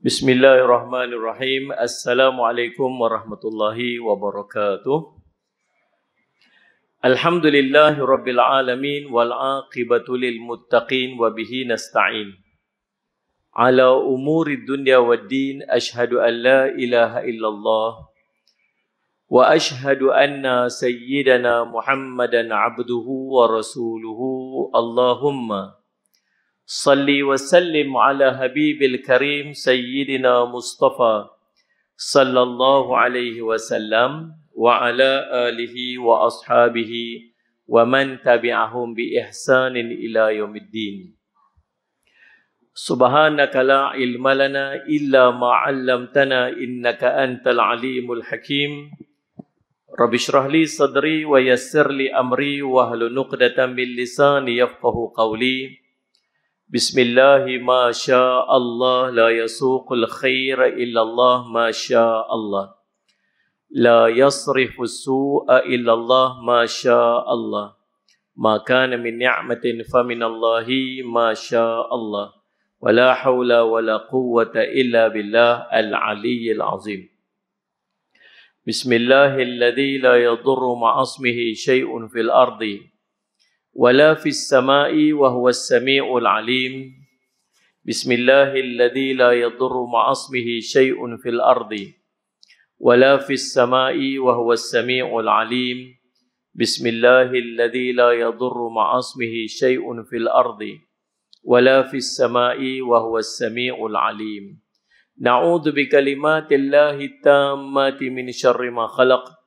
Bismillahirrahmanirrahim. Assalamualaikum warahmatullahi wabarakatuh. Alhamdulillahirabbil alamin wal aqibatu lil muttaqin wa bihi nasta'in. Ala umuri dunya waddin ashhadu an la ilaha illallah wa ashhadu anna sayyidana Muhammadan abduhu wa rasuluhu. Allahumma صل وسلم على حبيب الكريم سيدنا مصطفى صلى الله عليه وسلم وعلى آله وأصحابه ومن تبعهم بإحسان إلى يوم الدين سبحانك لا علم لنا إلا ما علمتنا إنك أنت العليم الحكيم رب اشرح لي صدري ويسر لي أمري واهل نقدة من لساني يفقه قولي بسم الله ما شاء الله لا يسوق الخير إلا الله ما شاء الله لا يصرف السوء إلا الله ما شاء الله ما كان من نعمة فمن الله ما شاء الله ولا حول ولا قوة إلا بالله العلي العظيم بسم الله الذي لا يضر مع اسمه شيء في الأرض ولا في السماء وهو السميع العليم بسم الله الذي لا يضر مع اسمه شيء في الارض ولا في السماء وهو السميع العليم بسم الله الذي لا يضر مع اسمه شيء في الارض ولا في السماء وهو السميع العليم نعوذ بكلمات الله التامات من شر ما خلق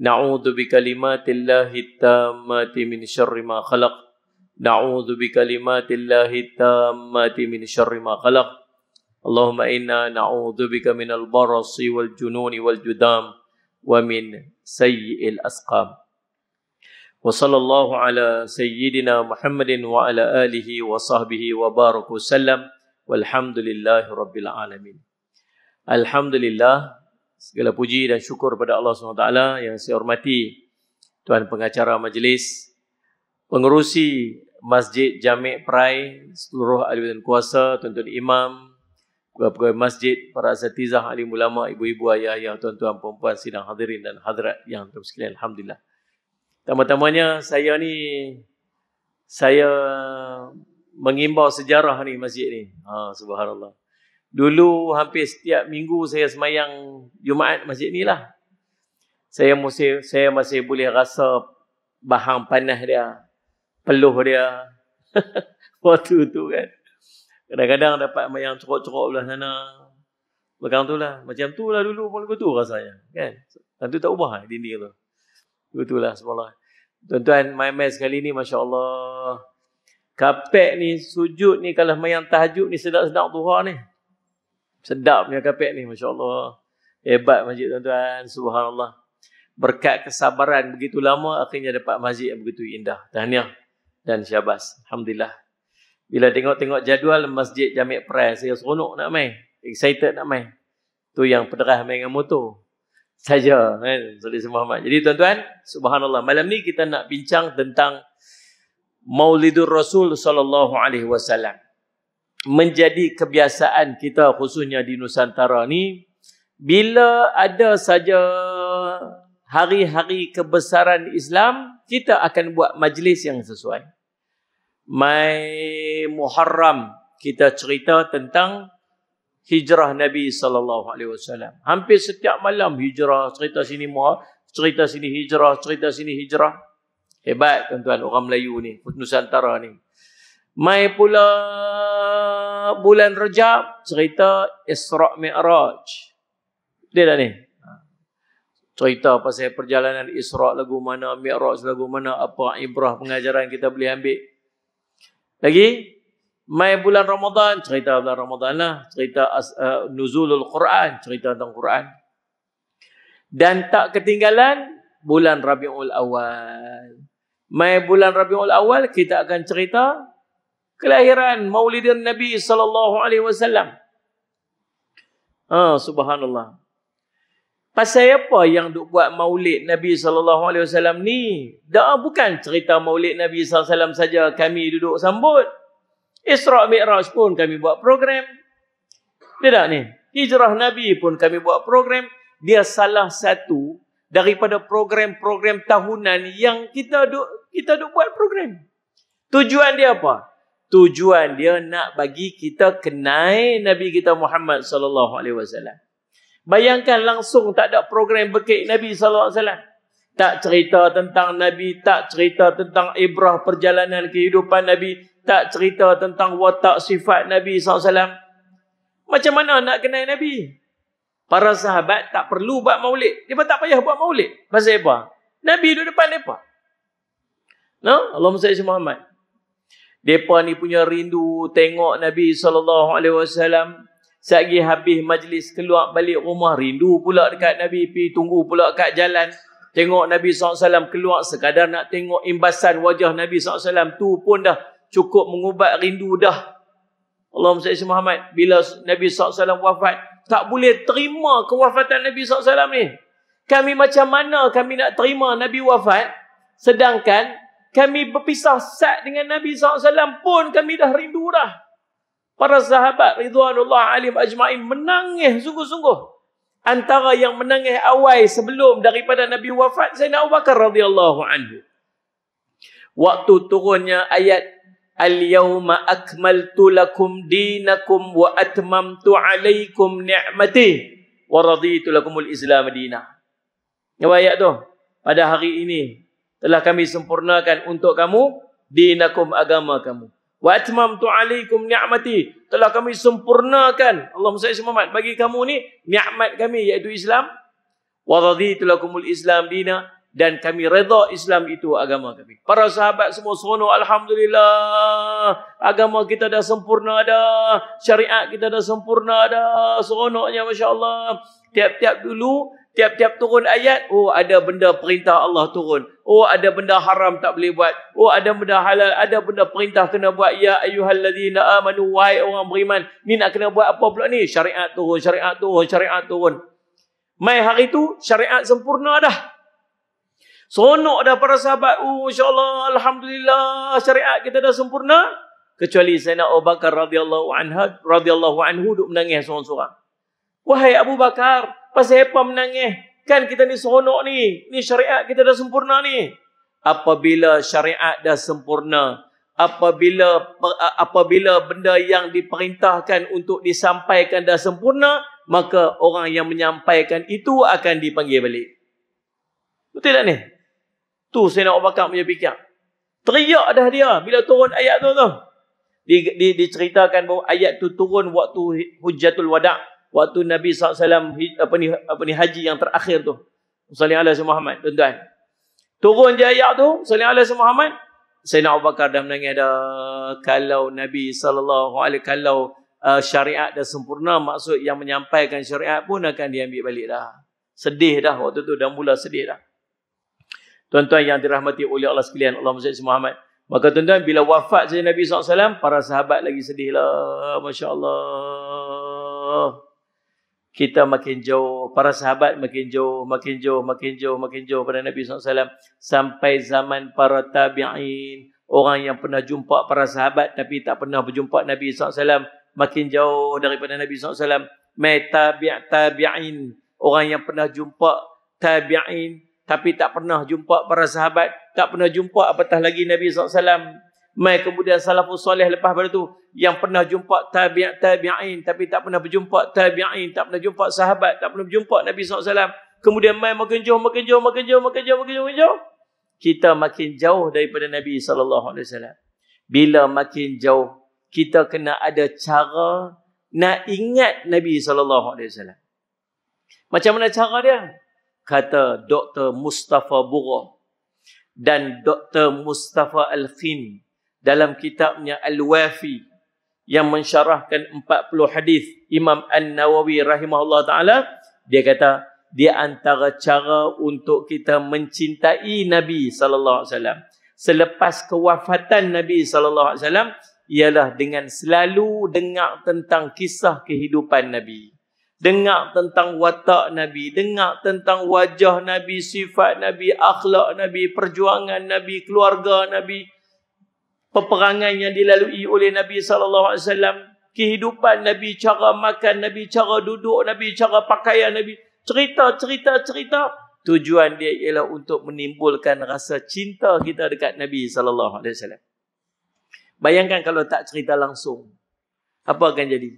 نعوذ بكلمات الله التامة من شر ما خلق نعوذ بكلمات الله التامة من شر ما خلق اللهم إنا نعوذ بك من البرص والجنون والجدام ومن سيء الأسقام وصلى الله على سيدنا محمد وعلى آله وصحبه وبارك وسلم والحمد لله رب العالمين الحمد لله Segala puji dan syukur kepada Allah SWT yang saya hormati Tuan Pengacara Majlis, Pengerusi Masjid Jamek Perai, seluruh ahli dan kuasa, tuan-tuan imam, pegawai-pegawai masjid, para asatizah, ahli ulama, ibu-ibu, ayah, ayah, tuan-tuan, perempuan, sidang hadirin dan hadirat yang sekalian. Alhamdulillah. Tama-tamanya saya ni, saya mengimbau sejarah ni masjid ni. Ha, subhanallah. Dulu hampir setiap minggu saya semayang Jumaat masjid ni lah. Saya masih, saya masih boleh rasa bahang panah dia. Peluh dia. Waktu tu kan. Kadang-kadang dapat semayang cerok-cerok belah sana. Belakang tu lah. Macam tu lah dulu pun tu rasanya. Kan? Tentu tak ubah lah dinding tu. tu lah sebelah. Tuan-tuan, main main sekali ni Masya Allah. Kapek ni, sujud ni kalau semayang tahajud ni sedap-sedap duha ni. Sedap punya kapek ni, Masya Allah. Hebat masjid tuan-tuan, subhanallah. Berkat kesabaran begitu lama, akhirnya dapat masjid yang begitu indah. Tahniah dan syabas. Alhamdulillah. Bila tengok-tengok jadual masjid Jamik Perai, saya seronok nak main. Excited nak main. Tu yang pederah main dengan motor. Saja. Kan? Salih Muhammad. Jadi tuan-tuan, subhanallah. Malam ni kita nak bincang tentang Maulidur Rasul sallallahu alaihi wasallam menjadi kebiasaan kita khususnya di Nusantara ni bila ada saja hari-hari kebesaran Islam kita akan buat majlis yang sesuai mai Muharram kita cerita tentang hijrah Nabi sallallahu alaihi wasallam hampir setiap malam hijrah cerita sini muha cerita sini hijrah cerita sini hijrah hebat tuan-tuan orang Melayu ni Nusantara ni mai pula bulan Rejab cerita Isra Mi'raj. Dia dah ni. Ha. Cerita pasal perjalanan Isra lagu mana, Mi'raj lagu mana, apa ibrah pengajaran kita boleh ambil. Lagi Mai bulan Ramadan, cerita bulan Ramadan lah. Cerita as, uh, Nuzulul Quran, cerita tentang Quran. Dan tak ketinggalan, bulan Rabiul Awal. Mai bulan Rabiul Awal, kita akan cerita kelahiran Maulidan Nabi sallallahu alaihi wasallam. Ah subhanallah. Pasal apa yang duk buat Maulid Nabi sallallahu alaihi wasallam ni? Dah bukan cerita Maulid Nabi sallallahu alaihi wasallam saja kami duduk sambut. Isra' Mi'raj pun kami buat program. Tidak ni. Hijrah Nabi pun kami buat program. Dia salah satu daripada program-program tahunan yang kita duk kita duk buat program. Tujuan dia apa? tujuan dia nak bagi kita kenai Nabi kita Muhammad sallallahu alaihi wasallam. Bayangkan langsung tak ada program bekit Nabi sallallahu alaihi wasallam. Tak cerita tentang Nabi, tak cerita tentang ibrah perjalanan kehidupan Nabi, tak cerita tentang watak sifat Nabi sallallahu alaihi wasallam. Macam mana nak kenai Nabi? Para sahabat tak perlu buat maulid. Dia tak payah buat maulid. Pasal apa? Nabi duduk depan depa. No, Allahumma salli Muhammad. Depa ni punya rindu tengok Nabi saw. alaihi wasallam. Sagi habis majlis keluar balik rumah rindu pula dekat Nabi pi tunggu pula kat jalan. Tengok Nabi SAW keluar sekadar nak tengok imbasan wajah Nabi SAW tu pun dah cukup mengubat rindu dah. Allahumma sallallahu Muhammad bila Nabi SAW wafat tak boleh terima kewafatan Nabi SAW ni. Kami macam mana kami nak terima Nabi wafat sedangkan kami berpisah set dengan Nabi SAW pun kami dah rindu dah. Para sahabat Ridwanullah Alim Ajmain menangis sungguh-sungguh. Antara yang menangis awal sebelum daripada Nabi wafat Sayyidina Abu Bakar radhiyallahu anhu. Waktu turunnya ayat Al-yawma akmaltu lakum dinakum wa atmamtu alaikum ni'mati wa raditu lakumul islam dina. Apa ayat tu? Pada hari ini telah kami sempurnakan untuk kamu dinakum agama kamu wa atmamtu alaikum ni'mati telah kami sempurnakan Allah Musa Muhammad bagi kamu ni nikmat kami iaitu Islam wa raditu lakumul Islam dina dan kami redha Islam itu agama kami. Para sahabat semua seronok alhamdulillah. Agama kita dah sempurna dah. Syariat kita dah sempurna dah. Seronoknya masya-Allah. Tiap-tiap dulu Tiap-tiap turun ayat, oh ada benda perintah Allah turun. Oh ada benda haram tak boleh buat. Oh ada benda halal, ada benda perintah kena buat. Ya ayuhalladzina amanu wahai orang beriman. Ni nak kena buat apa pula ni? Syariat turun, syariat turun, syariat turun. Mai hari tu syariat sempurna dah. Sonok dah para sahabat. Oh insyaAllah alhamdulillah syariat kita dah sempurna. Kecuali Sayyidina Abu Bakar radhiyallahu anhu radhiyallahu anhu duduk menangis seorang-seorang. Wahai Abu Bakar, Pasal apa menangis? Kan kita ni seronok ni. Ni syariat kita dah sempurna ni. Apabila syariat dah sempurna. Apabila apabila benda yang diperintahkan untuk disampaikan dah sempurna. Maka orang yang menyampaikan itu akan dipanggil balik. Betul tak ni? Tu saya nak obakar punya fikir. Teriak dah dia bila turun ayat tu tu. Di, di, diceritakan bahawa ayat tu turun waktu hujatul wada' waktu Nabi SAW apa ni apa ni haji yang terakhir tu. Sallallahu alaihi wasallam Muhammad, tuan-tuan. Turun je ayat tu, sallallahu alaihi wasallam Muhammad, Sayyidina Abu Bakar dah menangis dah kalau Nabi sallallahu alaihi kalau uh, syariat dah sempurna maksud yang menyampaikan syariat pun akan diambil balik dah. Sedih dah waktu tu dah mula sedih dah. Tuan-tuan yang dirahmati oleh Allah sekalian, Allah Muhammad Muhammad. Maka tuan-tuan bila wafat saja Nabi SAW, para sahabat lagi sedih lah. Masya Allah kita makin jauh, para sahabat makin jauh, makin jauh, makin jauh, makin jauh pada Nabi SAW. Sampai zaman para tabi'in, orang yang pernah jumpa para sahabat tapi tak pernah berjumpa Nabi SAW. Makin jauh daripada Nabi SAW. Mai tabi' tabi'in, orang yang pernah jumpa tabi'in tapi tak pernah jumpa para sahabat. Tak pernah jumpa apatah lagi Nabi SAW. Mai kemudian salafus soleh lepas pada tu yang pernah jumpa tabi' tabi'in tapi tak pernah berjumpa tabi'in, tak pernah jumpa sahabat, tak pernah berjumpa Nabi SAW. Kemudian mai makin jauh, makin jauh, makin jauh, makin jauh, makin jauh, makin jauh. Kita makin jauh daripada Nabi SAW. Bila makin jauh, kita kena ada cara nak ingat Nabi SAW. Macam mana cara dia? Kata Dr. Mustafa Burah dan Dr. Mustafa Al-Khin dalam kitabnya Al-Wafi yang mensyarahkan 40 hadis Imam An-Nawawi rahimahullah taala dia kata di antara cara untuk kita mencintai Nabi sallallahu alaihi wasallam selepas kewafatan Nabi sallallahu alaihi wasallam ialah dengan selalu dengar tentang kisah kehidupan Nabi dengar tentang watak Nabi, dengar tentang wajah Nabi, sifat Nabi, akhlak Nabi, perjuangan Nabi, keluarga Nabi, peperangan yang dilalui oleh Nabi sallallahu alaihi wasallam, kehidupan Nabi, cara makan Nabi, cara duduk Nabi, cara pakaian Nabi, cerita-cerita cerita. Tujuan dia ialah untuk menimbulkan rasa cinta kita dekat Nabi sallallahu alaihi wasallam. Bayangkan kalau tak cerita langsung, apa akan jadi?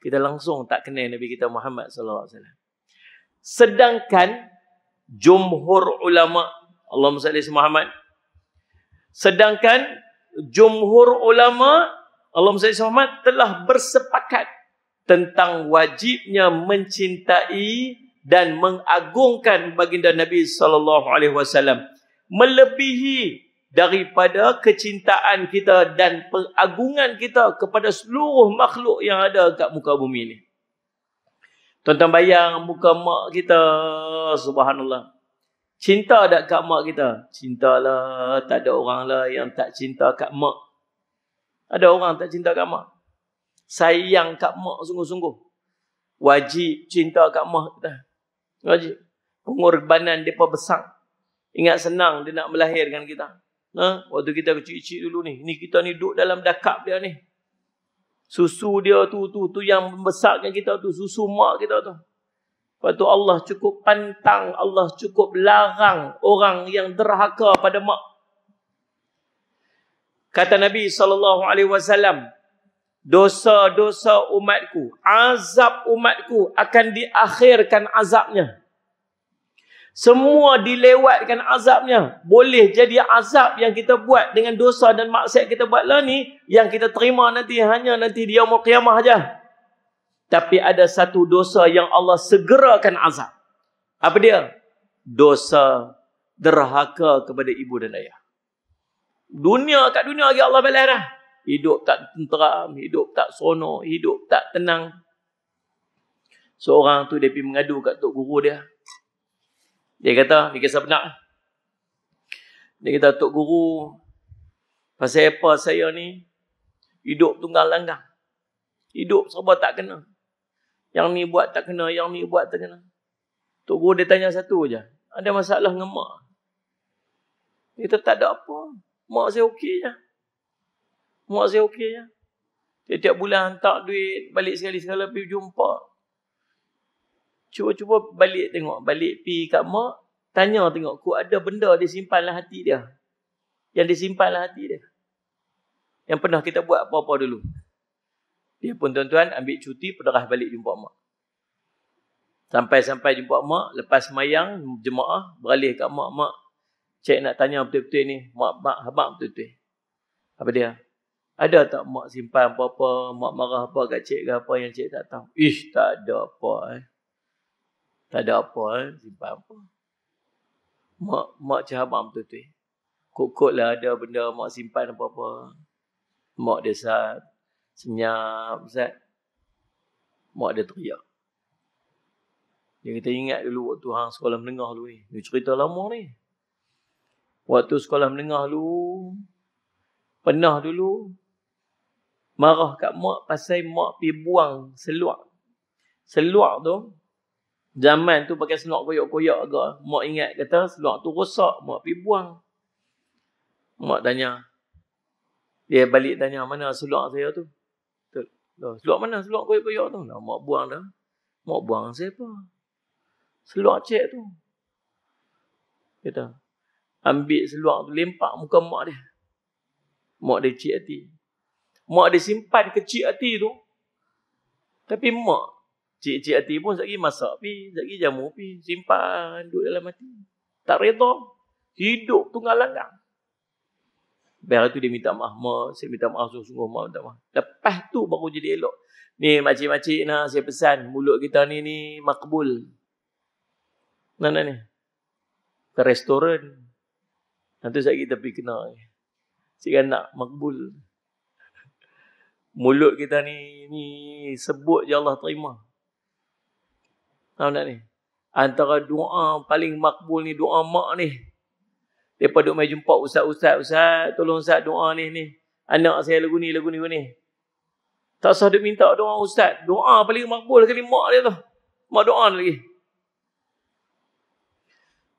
Kita langsung tak kenal Nabi kita Muhammad sallallahu alaihi wasallam. Sedangkan jumhur ulama Allahumma salli Muhammad sedangkan jumhur ulama Allah Muhammad Muhammad telah bersepakat tentang wajibnya mencintai dan mengagungkan baginda Nabi sallallahu alaihi wasallam melebihi daripada kecintaan kita dan pengagungan kita kepada seluruh makhluk yang ada di muka bumi ini. Tonton bayang muka mak kita subhanallah. Cinta tak kat mak kita? Cintalah. Tak ada orang lah yang tak cinta kat mak. Ada orang tak cinta kat mak. Sayang kat mak sungguh-sungguh. Wajib cinta kat mak kita. Wajib. Pengorbanan mereka besar. Ingat senang dia nak melahirkan kita. Ha? Waktu kita kecil-kecil dulu ni. Ni kita ni duduk dalam dakap dia ni. Susu dia tu tu tu yang membesarkan kita tu. Susu mak kita tu. Lepas tu Allah cukup pantang, Allah cukup larang orang yang derhaka pada mak. Kata Nabi saw dosa-dosa umatku, azab umatku akan diakhirkan azabnya. Semua dilewatkan azabnya. Boleh jadi azab yang kita buat dengan dosa dan maksiat kita buatlah ni yang kita terima nanti hanya nanti dia mau kiamah aja. Tapi ada satu dosa yang Allah segerakan azab. Apa dia? Dosa derhaka kepada ibu dan ayah. Dunia kat dunia lagi Allah balas dah. Hidup tak tenteram, hidup tak sono, hidup tak tenang. Seorang tu dia pergi mengadu kat Tok Guru dia. Dia kata, ni kisah benar. Dia kata, Tok Guru, pasal apa saya ni, hidup tunggal langgang. Hidup sebab tak kena. Yang ni buat tak kena, yang ni buat tak kena. Tok Guru dia tanya satu je. Ada masalah dengan mak. Kita tak ada apa. Mak saya okey je. Mak saya okey je. Setiap bulan hantar duit, balik sekali-sekala pergi jumpa. Cuba-cuba balik tengok. Balik pi kat mak, tanya tengok. Kok ada benda simpan lah hati dia? Yang simpan lah hati dia? Yang pernah kita buat apa-apa dulu? Dia pun tuan-tuan ambil cuti perderah balik jumpa mak. Sampai-sampai jumpa mak, lepas mayang, jemaah beralih kat mak, mak, cik nak tanya betul-betul ni, mak, mak, mak betul-betul. Apa dia? Ada tak mak simpan apa-apa, mak marah apa kat cik ke apa yang cik tak tahu? Ish, tak ada apa eh. Tak ada apa eh, simpan apa. Mak, mak cik mak betul-betul. Kok-kok lah ada benda mak simpan apa-apa. Mak dia sahab senyap Ustaz. Mak dia teriak. Dia kata ingat dulu waktu hang sekolah menengah dulu ni. Dia cerita lama ni. Waktu sekolah menengah dulu. Pernah dulu. Marah kat mak pasal mak pi buang seluar. Seluar tu. Zaman tu pakai seluar koyak-koyak agak. Mak ingat kata seluar tu rosak. Mak pi buang. Mak tanya. Dia balik tanya mana seluar saya tu. Loh, seluar mana? Seluar koyak koyok tu. Nak lah, mak buang dah. Mak buang siapa? Seluar cek tu. kita ambil seluar tu, lempak muka mak dia. Mak dia cik hati. Mak dia simpan ke kecil hati tu. Tapi mak, cik-cik hati pun sekejap masak pi, sekejap jamu pi, simpan, duduk dalam hati. Tak reda. Hidup tu ngalang Lepas tu dia minta maaf. Ma, saya minta maaf sungguh-sungguh. Ma, minta maaf. Lepas tu baru jadi elok. Ni makcik-makcik nak saya pesan. Mulut kita ni ni makbul. Mana ni? Ke restoran. Nanti saya kita pergi kena. Cik kan nak makbul. Mulut kita ni ni sebut je Allah terima. Tahu tak ni? Antara doa paling makbul ni doa mak ni. Mereka duk mai jumpa ustaz-ustaz, ustaz tolong ustaz doa ni ni. Anak saya lagu ni, lagu ni, lagu ni. Tak usah duk minta doa ustaz. Doa paling makbul kali mak dia tu. Mak doa lagi.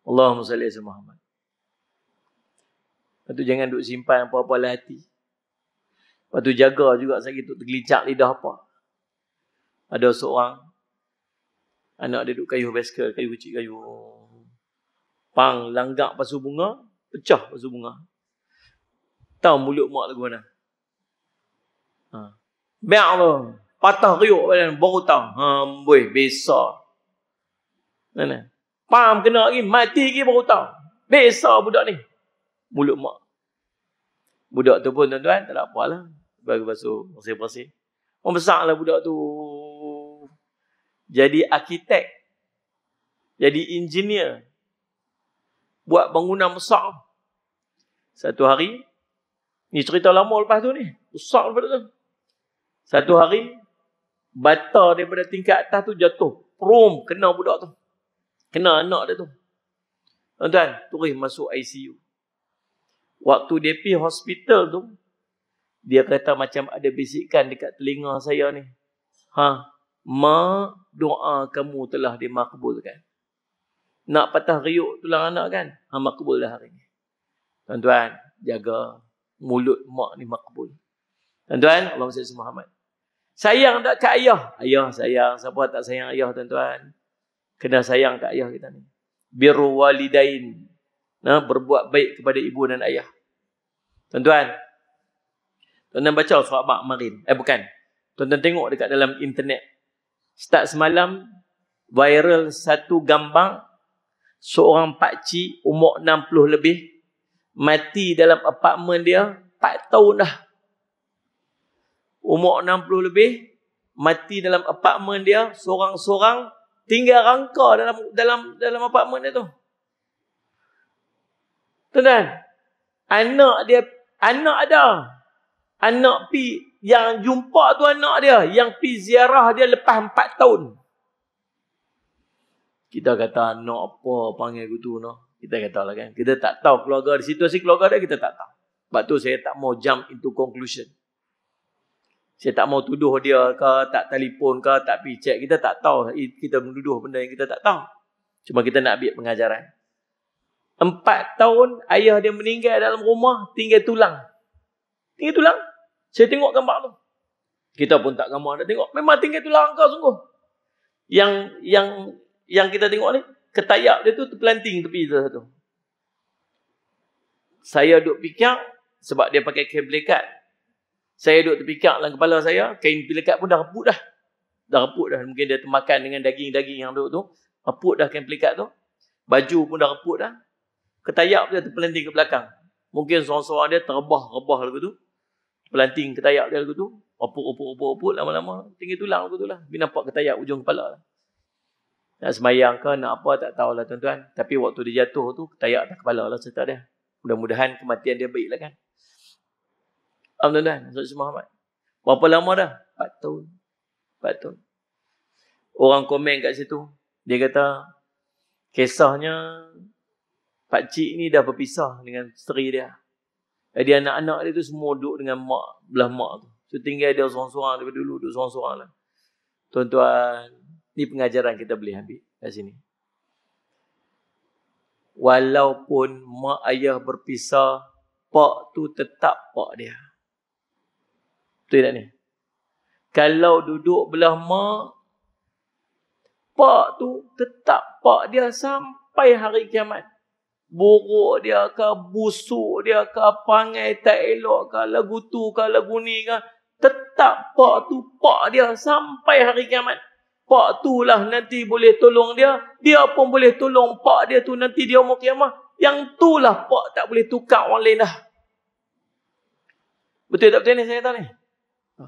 Allahumma salli ala Muhammad. Lepas tu jangan duk simpan apa-apa lah hati. Lepas tu jaga juga sakit tu tergelincak lidah apa. Ada seorang anak dia duk kayuh basikal, kayuh kecil, kayuh. Pang langgak pasu bunga, Pecah pasu bunga. Tahu mulut mak lagu mana. Ha. Biar tu. Patah riuk badan. Baru tahu. Ha, boy, besa. Mana? Faham kena lagi. Mati lagi baru tahu. Besa budak ni. Mulut mak. Budak tu pun tuan-tuan. Tak ada apa lah. Bagi pasu. Masih-masih. Membesar lah budak tu. Jadi arkitek. Jadi engineer buat bangunan besar. Satu hari, ni cerita lama lepas tu ni, besar daripada tu. Satu hari, bata daripada tingkat atas tu jatuh. Rum kena budak tu. Kena anak dia tu. Tuan-tuan, turis masuk ICU. Waktu dia pergi hospital tu, dia kata macam ada bisikan dekat telinga saya ni. Ha, Ma doa kamu telah dimakbulkan nak patah riuk tulang anak kan ha, makbul dah hari ni tuan-tuan jaga mulut mak ni makbul tuan-tuan Allah SWT Muhammad sayang tak kat ayah ayah sayang siapa tak sayang ayah tuan-tuan kena sayang kat ayah kita ni biru walidain nah, berbuat baik kepada ibu dan ayah tuan-tuan tuan-tuan baca surat mak marin eh bukan tuan-tuan tengok dekat dalam internet start semalam viral satu gambar seorang pakcik umur 60 lebih mati dalam apartmen dia 4 tahun dah umur 60 lebih mati dalam apartmen dia seorang-seorang tinggal rangka dalam dalam dalam apartmen dia tu tuan anak dia anak ada anak pi yang jumpa tu anak dia yang pi ziarah dia lepas 4 tahun kita kata nak apa panggil aku tu noh. Kita kata lah kan. Kita tak tahu keluarga di situasi keluarga dia kita tak tahu. Sebab tu saya tak mau jump into conclusion. Saya tak mau tuduh dia ke, tak telefon ke, tak pergi check. Kita tak tahu. Kita menuduh benda yang kita tak tahu. Cuma kita nak ambil pengajaran. Empat tahun ayah dia meninggal dalam rumah tinggal tulang. Tinggal tulang. Saya tengok gambar tu. Kita pun tak gambar nak tengok. Memang tinggal tulang kau sungguh. Yang yang yang kita tengok ni ketayap dia tu terplanting tepi satu. Saya duk pikir sebab dia pakai kain pelikat. Saya duk terpikir dalam kepala saya, kain pelikat pun dah reput dah. Dah reput dah. Mungkin dia termakan dengan daging-daging yang duk tu. Reput dah kain pelikat tu. Baju pun dah reput dah. Ketayap dia terpelanting ke belakang. Mungkin seorang-seorang dia terbah-rebah lagu tu. Pelanting ketayap dia lagu tu. Reput, reput, reput, reput lama-lama. Tinggi tulang lagu tu lah. Bila nampak ketayap ujung kepala lah nak semayang ke, nak apa, tak tahulah tuan-tuan. Tapi waktu dia jatuh tu, tayak atas kepala lah cerita dia. Mudah-mudahan kematian dia baiklah kan. Alhamdulillah, Masyarakat Muhammad. Berapa lama dah? 4 tahun. 4 tahun. Orang komen kat situ, dia kata, kisahnya, pakcik ni dah berpisah dengan seteri dia. Jadi eh, anak-anak dia tu semua duduk dengan mak, belah mak tu. So tinggal dia seorang-seorang daripada dulu, duduk seorang-seorang lah. Tuan-tuan, ini pengajaran kita boleh ambil kat sini. Walaupun mak ayah berpisah, pak tu tetap pak dia. Betul tak ni? Kalau duduk belah mak, pak tu tetap pak dia sampai hari kiamat. Buruk dia ke, busuk dia ke, pangai tak elok ke, lagu tu ke, lagu ni ke. Tetap pak tu pak dia sampai hari kiamat pak tu lah nanti boleh tolong dia. Dia pun boleh tolong pak dia tu nanti dia umur kiamah. Yang tu lah pak tak boleh tukar orang lain dah. Betul tak betul ni saya kata ni? Ha.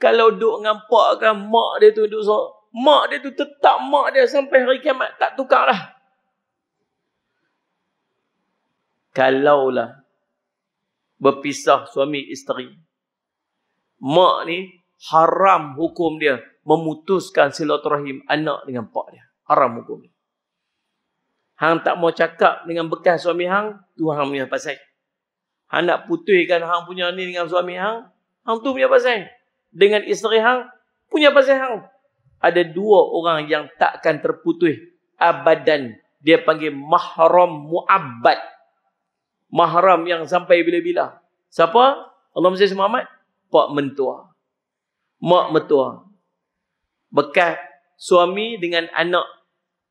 Kalau duduk dengan pak kan, mak dia tu duduk sorak. Mak dia tu tetap mak dia sampai hari kiamat. Tak tukar lah. Kalau lah berpisah suami isteri. Mak ni haram hukum dia memutuskan silaturahim anak dengan pak dia. Haram hukum dia. Hang tak mau cakap dengan bekas suami hang, tu hang punya pasal. Hang nak putuskan hang punya ni dengan suami hang, hang tu punya pasal. Dengan isteri hang, punya pasal hang. Ada dua orang yang takkan terputus abadan. Dia panggil mahram muabbad. Mahram yang sampai bila-bila. Siapa? Allah Muhammad Muhammad. Pak Mentua mak metua, Bekas suami dengan anak.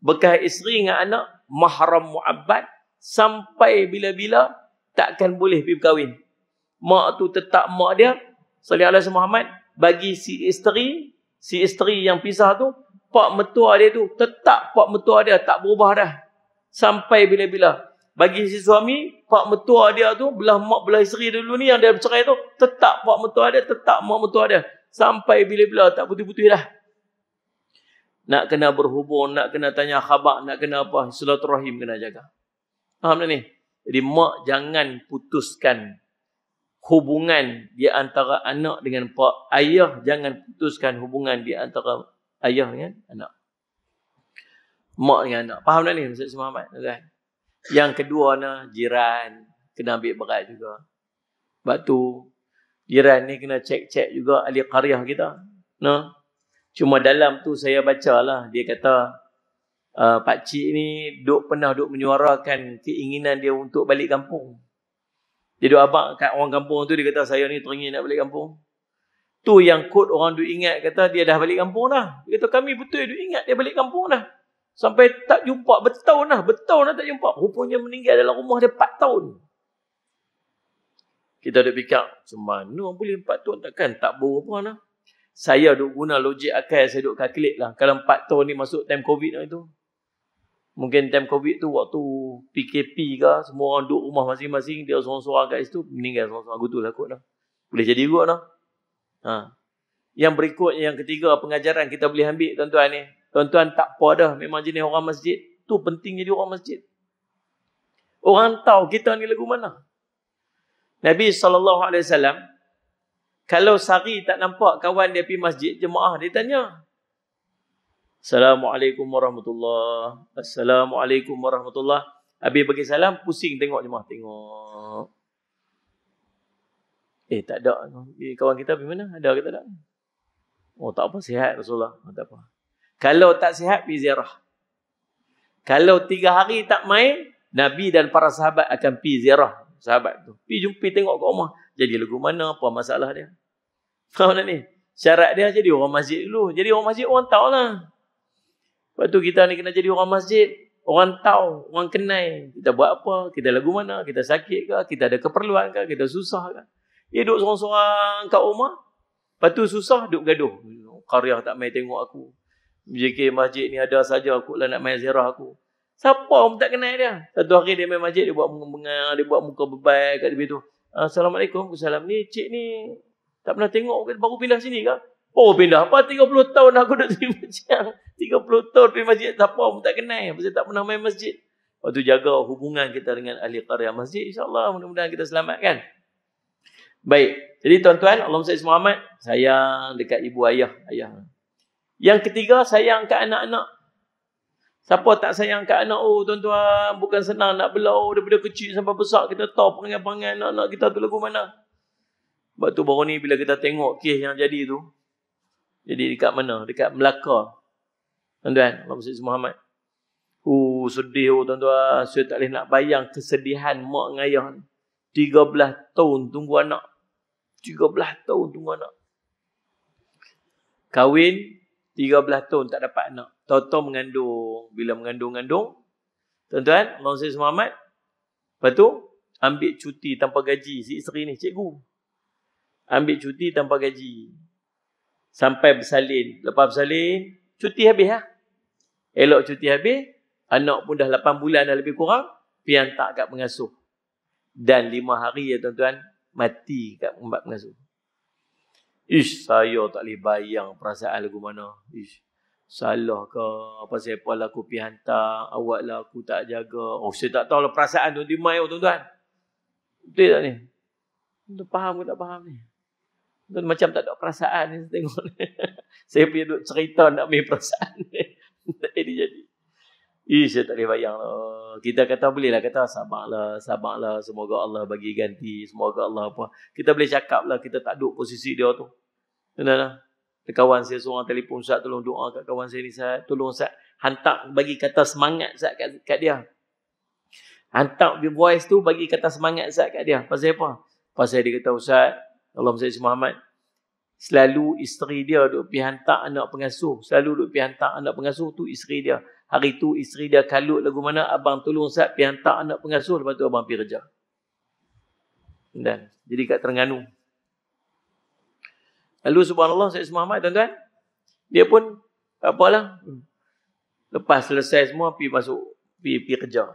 Bekas isteri dengan anak. Mahram mu'abbad. Sampai bila-bila takkan boleh pergi berkahwin. Mak tu tetap mak dia. Salih Allah Muhammad bagi si isteri. Si isteri yang pisah tu. Pak metua dia tu tetap pak metua dia tak berubah dah. Sampai bila-bila. Bagi si suami, pak metua dia tu belah mak belah isteri dulu ni yang dia bercerai tu tetap pak metua dia tetap mak metua dia sampai bila-bila tak putih-putih dah. Nak kena berhubung, nak kena tanya khabar, nak kena apa, silaturahim kena jaga. Faham tak ni? Jadi mak jangan putuskan hubungan di antara anak dengan pak. Ayah jangan putuskan hubungan di antara ayah dengan anak. Mak dengan anak. Faham tak ni? Maksud semua Sima Ahmad. Yang kedua ni, jiran. Kena ambil berat juga. Sebab tu, jiran ni kena cek-cek juga ahli qariah kita. No. Cuma dalam tu saya baca lah dia kata uh, pak cik ni duk pernah duk menyuarakan keinginan dia untuk balik kampung. Dia duk abang kat orang kampung tu dia kata saya ni teringin nak balik kampung. Tu yang kod orang duk ingat kata dia dah balik kampung dah. Dia kata kami betul duk ingat dia balik kampung dah. Sampai tak jumpa bertahun lah, bertahun lah tak jumpa. Rupanya meninggal dalam rumah dia 4 tahun. Kita ada fikir, macam mana boleh empat tahun? Takkan tak bawa pun lah. Saya duk guna logik akal, saya duk calculate lah. Kalau empat tahun ni masuk time COVID lah itu. Mungkin time COVID tu waktu PKP ke, semua orang duduk rumah masing-masing, dia seorang-seorang kat situ, meninggal seorang-seorang. Aku lah kot lah. Boleh jadi kot lah. Ha. Yang berikutnya, yang ketiga pengajaran kita boleh ambil tuan-tuan ni. Tuan-tuan tak apa dah memang jenis orang masjid. Tu pentingnya di orang masjid. Orang tahu kita ni lagu mana. Nabi SAW, kalau sari tak nampak kawan dia pergi masjid, jemaah dia tanya. Assalamualaikum warahmatullahi Assalamualaikum warahmatullahi Habis bagi salam, pusing tengok jemaah. Tengok. Eh, tak ada. kawan kita pergi mana? Ada ke tak ada? Oh, tak apa. Sihat Rasulullah. Oh, tak apa. Kalau tak sihat, pergi ziarah. Kalau tiga hari tak main, Nabi dan para sahabat akan pergi ziarah sahabat tu. Pi jumpi tengok kat rumah. Jadi lagu mana, apa masalah dia. Faham tak ni? Syarat dia jadi orang masjid dulu. Jadi orang masjid orang tahu lah. Lepas tu kita ni kena jadi orang masjid. Orang tahu, orang kenai. Kita buat apa, kita lagu mana, kita sakit ke, kita ada keperluan ke, kita susah ke. Dia duduk sorang-sorang kat rumah. Lepas tu susah, duduk gaduh. Karyah tak main tengok aku. JK masjid ni ada saja aku lah nak main zirah aku. Siapa pun tak kenal dia. Satu hari dia main masjid, dia buat mengengar, dia buat muka bebal kat tepi tu. Ah, Assalamualaikum, salam ni. Cik ni tak pernah tengok ke? Baru pindah sini ke? Oh pindah. Apa 30 tahun aku duduk di masjid. 30 tahun di masjid. Siapa pun tak kenal. Pasal tak pernah main masjid. Lepas tu jaga hubungan kita dengan ahli karya masjid. InsyaAllah mudah-mudahan kita selamat kan. Baik. Jadi tuan-tuan, Allah SWT Muhammad. Sayang dekat ibu ayah. ayah. Yang ketiga, sayang ke anak-anak. Siapa tak sayang kat anak? Oh tuan-tuan, bukan senang nak belau. Oh, daripada kecil sampai besar kita tahu perangai-perangai anak-anak kita tu lagu mana. Sebab tu baru ni bila kita tengok kes yang jadi tu. Jadi dekat mana? Dekat Melaka. Tuan-tuan, Allah Masyid Muhammad. Oh sedih oh tuan-tuan. Saya tak boleh nak bayang kesedihan mak dan ayah ni. 13 tahun tunggu anak. 13 tahun tunggu anak. Kawin, 13 tahun tak dapat anak. Toto mengandung. Bila mengandung-mengandung. Tuan-tuan, Mausis Muhammad. Lepas tu, ambil cuti tanpa gaji si isteri ni, cikgu. Ambil cuti tanpa gaji. Sampai bersalin. Lepas bersalin, cuti habis lah. Ha? Elok cuti habis. Anak pun dah 8 bulan dah lebih kurang. Pihan tak kat pengasuh. Dan 5 hari ya tuan-tuan, mati kat pengasuh. Ish, saya tak boleh bayang perasaan lagu mana. Ish, salah ke? Apa siapa lah aku pergi hantar? Awak lah aku tak jaga. Oh, saya tak tahu lah perasaan tu. Dia main, tuan-tuan. Betul tak ni? Tuan faham ke tak faham ni? Tuan macam tak ada perasaan ni. Tengok ni. saya punya duk cerita nak main perasaan ni. tak jadi-jadi. Ih, eh, saya tak boleh bayang lah. Kita kata bolehlah lah, kata sabarlah, sabarlah. Semoga Allah bagi ganti, semoga Allah apa. Kita boleh cakap lah, kita tak duduk posisi dia tu. Kenal Kawan saya seorang telefon, saya tolong doa kat kawan saya ni, saya Tolong saya hantar bagi kata semangat saya kat, kat dia. Hantar voice tu bagi kata semangat saya kat dia. Pasal apa? Pasal dia kata Ustaz, Allah SWT Muhammad, selalu isteri dia duk pergi hantar anak pengasuh. Selalu duk pergi hantar anak pengasuh tu isteri dia. Hari tu isteri dia kalut lagu mana abang tolong sat pi hantar anak pengasuh lepas tu abang pi kerja. Dan jadi kat Terengganu. Lalu subhanallah Said Muhammad tuan-tuan dia pun apalah lepas selesai semua pi masuk pi pi kerja.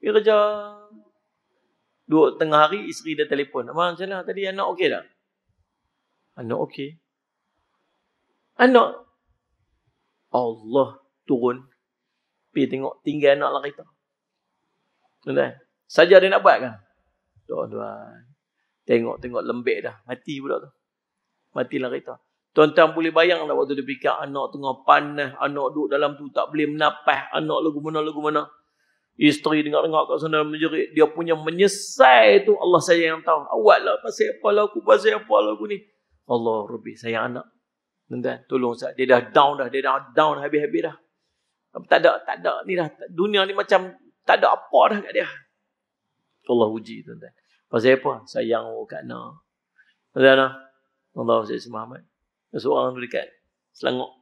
Pi kerja Dua tengah hari isteri dia telefon. Abang macam mana tadi anak okey tak? Anak okey. Anak. Allah turun pi tengok tinggal anaklah kita. Tuan-tuan, saja dia nak buat kan? Tuan-tuan, tengok-tengok lembek dah, mati pula tu. lah kereta. Tuan-tuan boleh bayang tak waktu dia fikir anak tengah panas, anak duduk dalam tu tak boleh menapas, anak lagu mana lagu mana. Isteri dengar-dengar kat sana menjerit, dia punya menyesal tu Allah saya yang tahu. Awak lah pasal apa lah aku, pasal apa lah aku ni. Allah Rabbi saya anak. Tuan-tuan, tolong saya. Dia dah down dah, dia dah down habis-habis dah. Tak ada, tak ada. Ni dah, dunia ni macam tak ada apa dah kat dia. Allah uji tuan-tuan. Pasal apa? Sayang oh, kat Ana. Pasal Ana? Allah SWT Muhammad. Seorang dekat Selangor.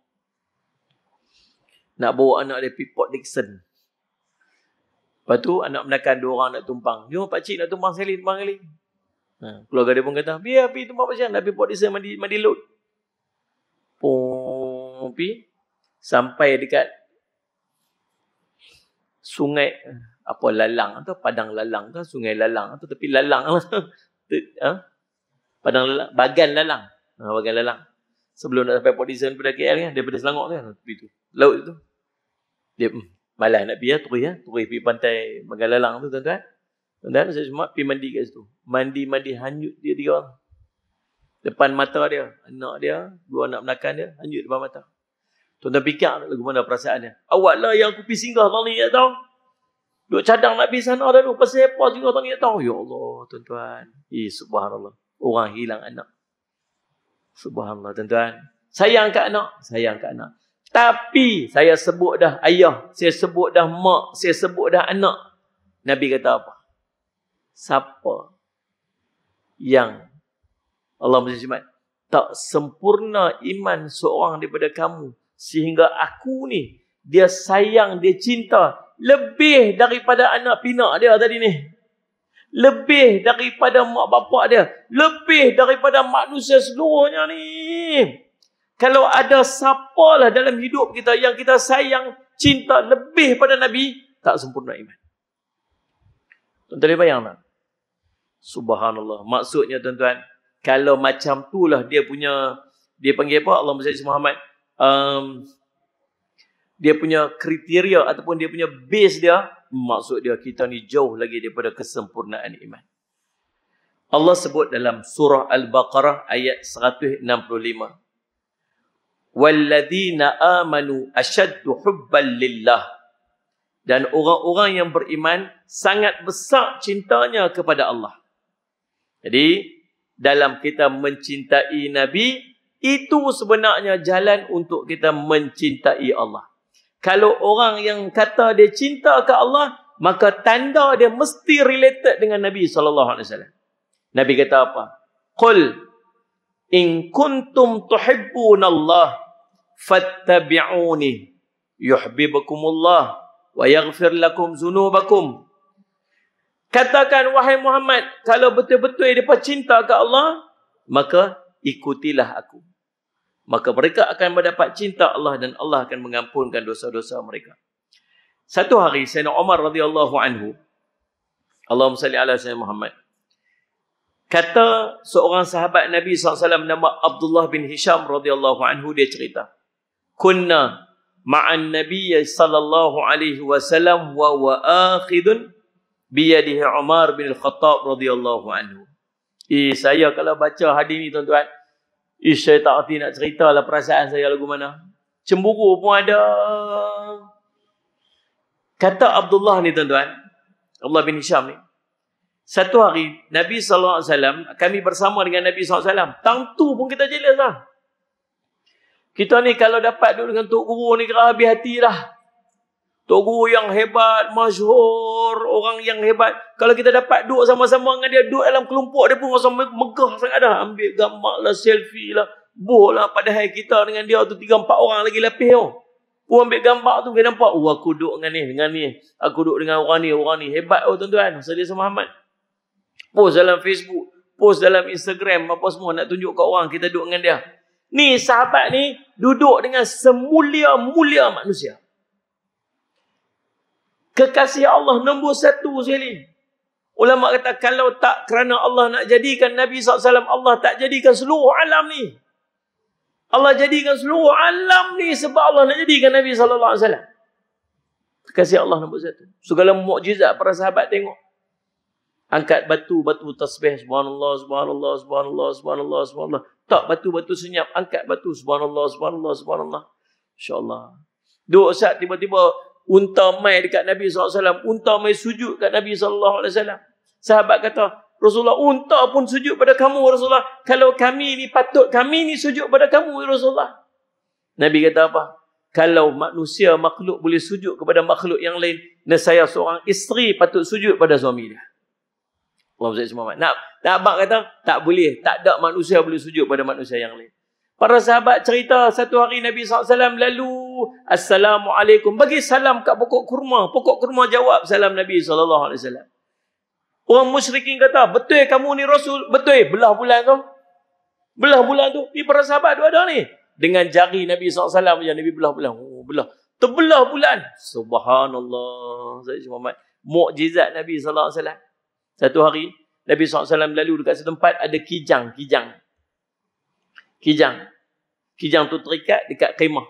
Nak bawa anak dia pergi Port Dixon. Lepas tu anak menakan dua orang nak tumpang. Dia orang pakcik nak tumpang sekali, tumpang sekali. Ha, keluarga dia pun kata, biar pergi tumpang pasal. Nak pergi Port Dixon mandi, mandi load. Pung, pergi. Sampai dekat sungai apa lalang atau padang lalang ke sungai lalang atau tapi lalang lah. ha? padang lalang bagan lalang ha, bagan lalang sebelum nak sampai Port Dickson pada KL kan daripada Selangor kan tepi tu laut tu dia hmm, malas nak pergi ya, turis ya. turis pergi pantai bagan lalang tu tuan-tuan tuan-tuan saya cuma pergi mandi kat situ mandi-mandi hanyut dia tiga orang depan mata dia anak dia dua anak menakan dia hanyut depan mata Tuan-tuan fikir lagu mana perasaan dia. Awak lah yang aku pergi singgah tadi, ya tak tahu. Duk cadang nak pergi sana dah duk. Pasal apa juga tadi, ya tak tahu. Ya Allah, tuan-tuan. Eh, subhanallah. Orang hilang anak. Subhanallah, tuan-tuan. Sayang kat anak. Sayang kat anak. Tapi, saya sebut dah ayah. Saya sebut dah mak. Saya sebut dah anak. Nabi kata apa? Siapa yang Allah mesti SWT tak sempurna iman seorang daripada kamu sehingga aku ni dia sayang dia cinta lebih daripada anak pinak dia tadi ni lebih daripada mak bapak dia lebih daripada manusia seluruhnya ni kalau ada siapa lah dalam hidup kita yang kita sayang cinta lebih pada nabi tak sempurna iman tuan-tuan bayangkan subhanallah maksudnya tuan-tuan kalau macam tu lah dia punya dia panggil apa Allah Muhammad um, dia punya kriteria ataupun dia punya base dia maksud dia kita ni jauh lagi daripada kesempurnaan iman. Allah sebut dalam surah Al-Baqarah ayat 165. Walladzina amanu ashaddu hubban lillah. Dan orang-orang yang beriman sangat besar cintanya kepada Allah. Jadi dalam kita mencintai Nabi, itu sebenarnya jalan untuk kita mencintai Allah. Kalau orang yang kata dia cinta ke Allah, maka tanda dia mesti related dengan Nabi saw. Nabi kata apa? Qul in kuntum tuhibbunallah fattabi'uni yuhibbukumullah wa yaghfir lakum zunubakum. Katakan wahai Muhammad, kalau betul-betul dia cinta ke Allah, maka ikutilah aku. Maka mereka akan mendapat cinta Allah dan Allah akan mengampunkan dosa-dosa mereka. Satu hari Sayyidina Umar radhiyallahu anhu Allahumma salli ala Sayyidina Muhammad kata seorang sahabat Nabi SAW nama Abdullah bin Hisham radhiyallahu anhu dia cerita kunna ma'an nabiy sallallahu alaihi wasallam wa wa akhidun bi Umar bin Al-Khattab radhiyallahu anhu Eh, saya kalau baca hadis ni tuan-tuan. Eh, saya tak hati nak ceritalah perasaan saya lagu mana. Cemburu pun ada. Kata Abdullah ni tuan-tuan. Abdullah bin Hisham ni. Satu hari, Nabi SAW, kami bersama dengan Nabi SAW. Tang tu pun kita jelas lah. Kita ni kalau dapat duduk dengan Tok Guru ni, kira habis hati lah. Tok guru yang hebat, masyhur, orang yang hebat. Kalau kita dapat duduk sama-sama dengan dia, duduk dalam kelompok dia pun rasa megah sangat dah. Ambil gambar lah, selfie lah. Buh lah padahal kita dengan dia tu tiga empat orang lagi lapis tau. Pun ambil gambar tu, dia nampak, oh aku duduk dengan ni, dengan ni. Aku duduk dengan orang ni, orang ni. Hebat tau oh, tuan-tuan. Saya sama Ahmad. Post dalam Facebook, post dalam Instagram, apa semua nak tunjuk kat orang kita duduk dengan dia. Ni sahabat ni duduk dengan semulia-mulia manusia kekasih Allah nombor satu sekali. Ulama kata kalau tak kerana Allah nak jadikan Nabi SAW, Allah tak jadikan seluruh alam ni. Allah jadikan seluruh alam ni sebab Allah nak jadikan Nabi SAW. Kekasih Allah nombor satu. Segala mujizat para sahabat tengok. Angkat batu-batu tasbih. Subhanallah, subhanallah, subhanallah, subhanallah, subhanallah. Tak batu-batu senyap. Angkat batu. Subhanallah, subhanallah, subhanallah. InsyaAllah. Dua saat tiba-tiba Unta mai dekat Nabi SAW. Unta mai sujud dekat Nabi SAW. Sahabat kata, Rasulullah, unta pun sujud pada kamu Rasulullah. Kalau kami ni patut, kami ni sujud pada kamu ya Rasulullah. Nabi kata apa? Kalau manusia, makhluk boleh sujud kepada makhluk yang lain, dan saya seorang isteri patut sujud pada suami dia. Allah SWT. Nak, nak abang kata, tak boleh. Tak ada manusia boleh sujud pada manusia yang lain. Para sahabat cerita satu hari Nabi SAW lalu Assalamualaikum. Bagi salam kat pokok kurma. Pokok kurma jawab salam Nabi SAW. Orang musyrikin kata, betul kamu ni Rasul? Betul, belah bulan tu. Belah bulan tu. Ni para sahabat tu ada ni. Dengan jari Nabi SAW yang Nabi belah bulan. Oh, belah. Terbelah bulan. Subhanallah. Mu'jizat Nabi SAW. Satu hari, Nabi SAW lalu dekat satu tempat ada kijang. Kijang kijang. Kijang tu terikat dekat kemah.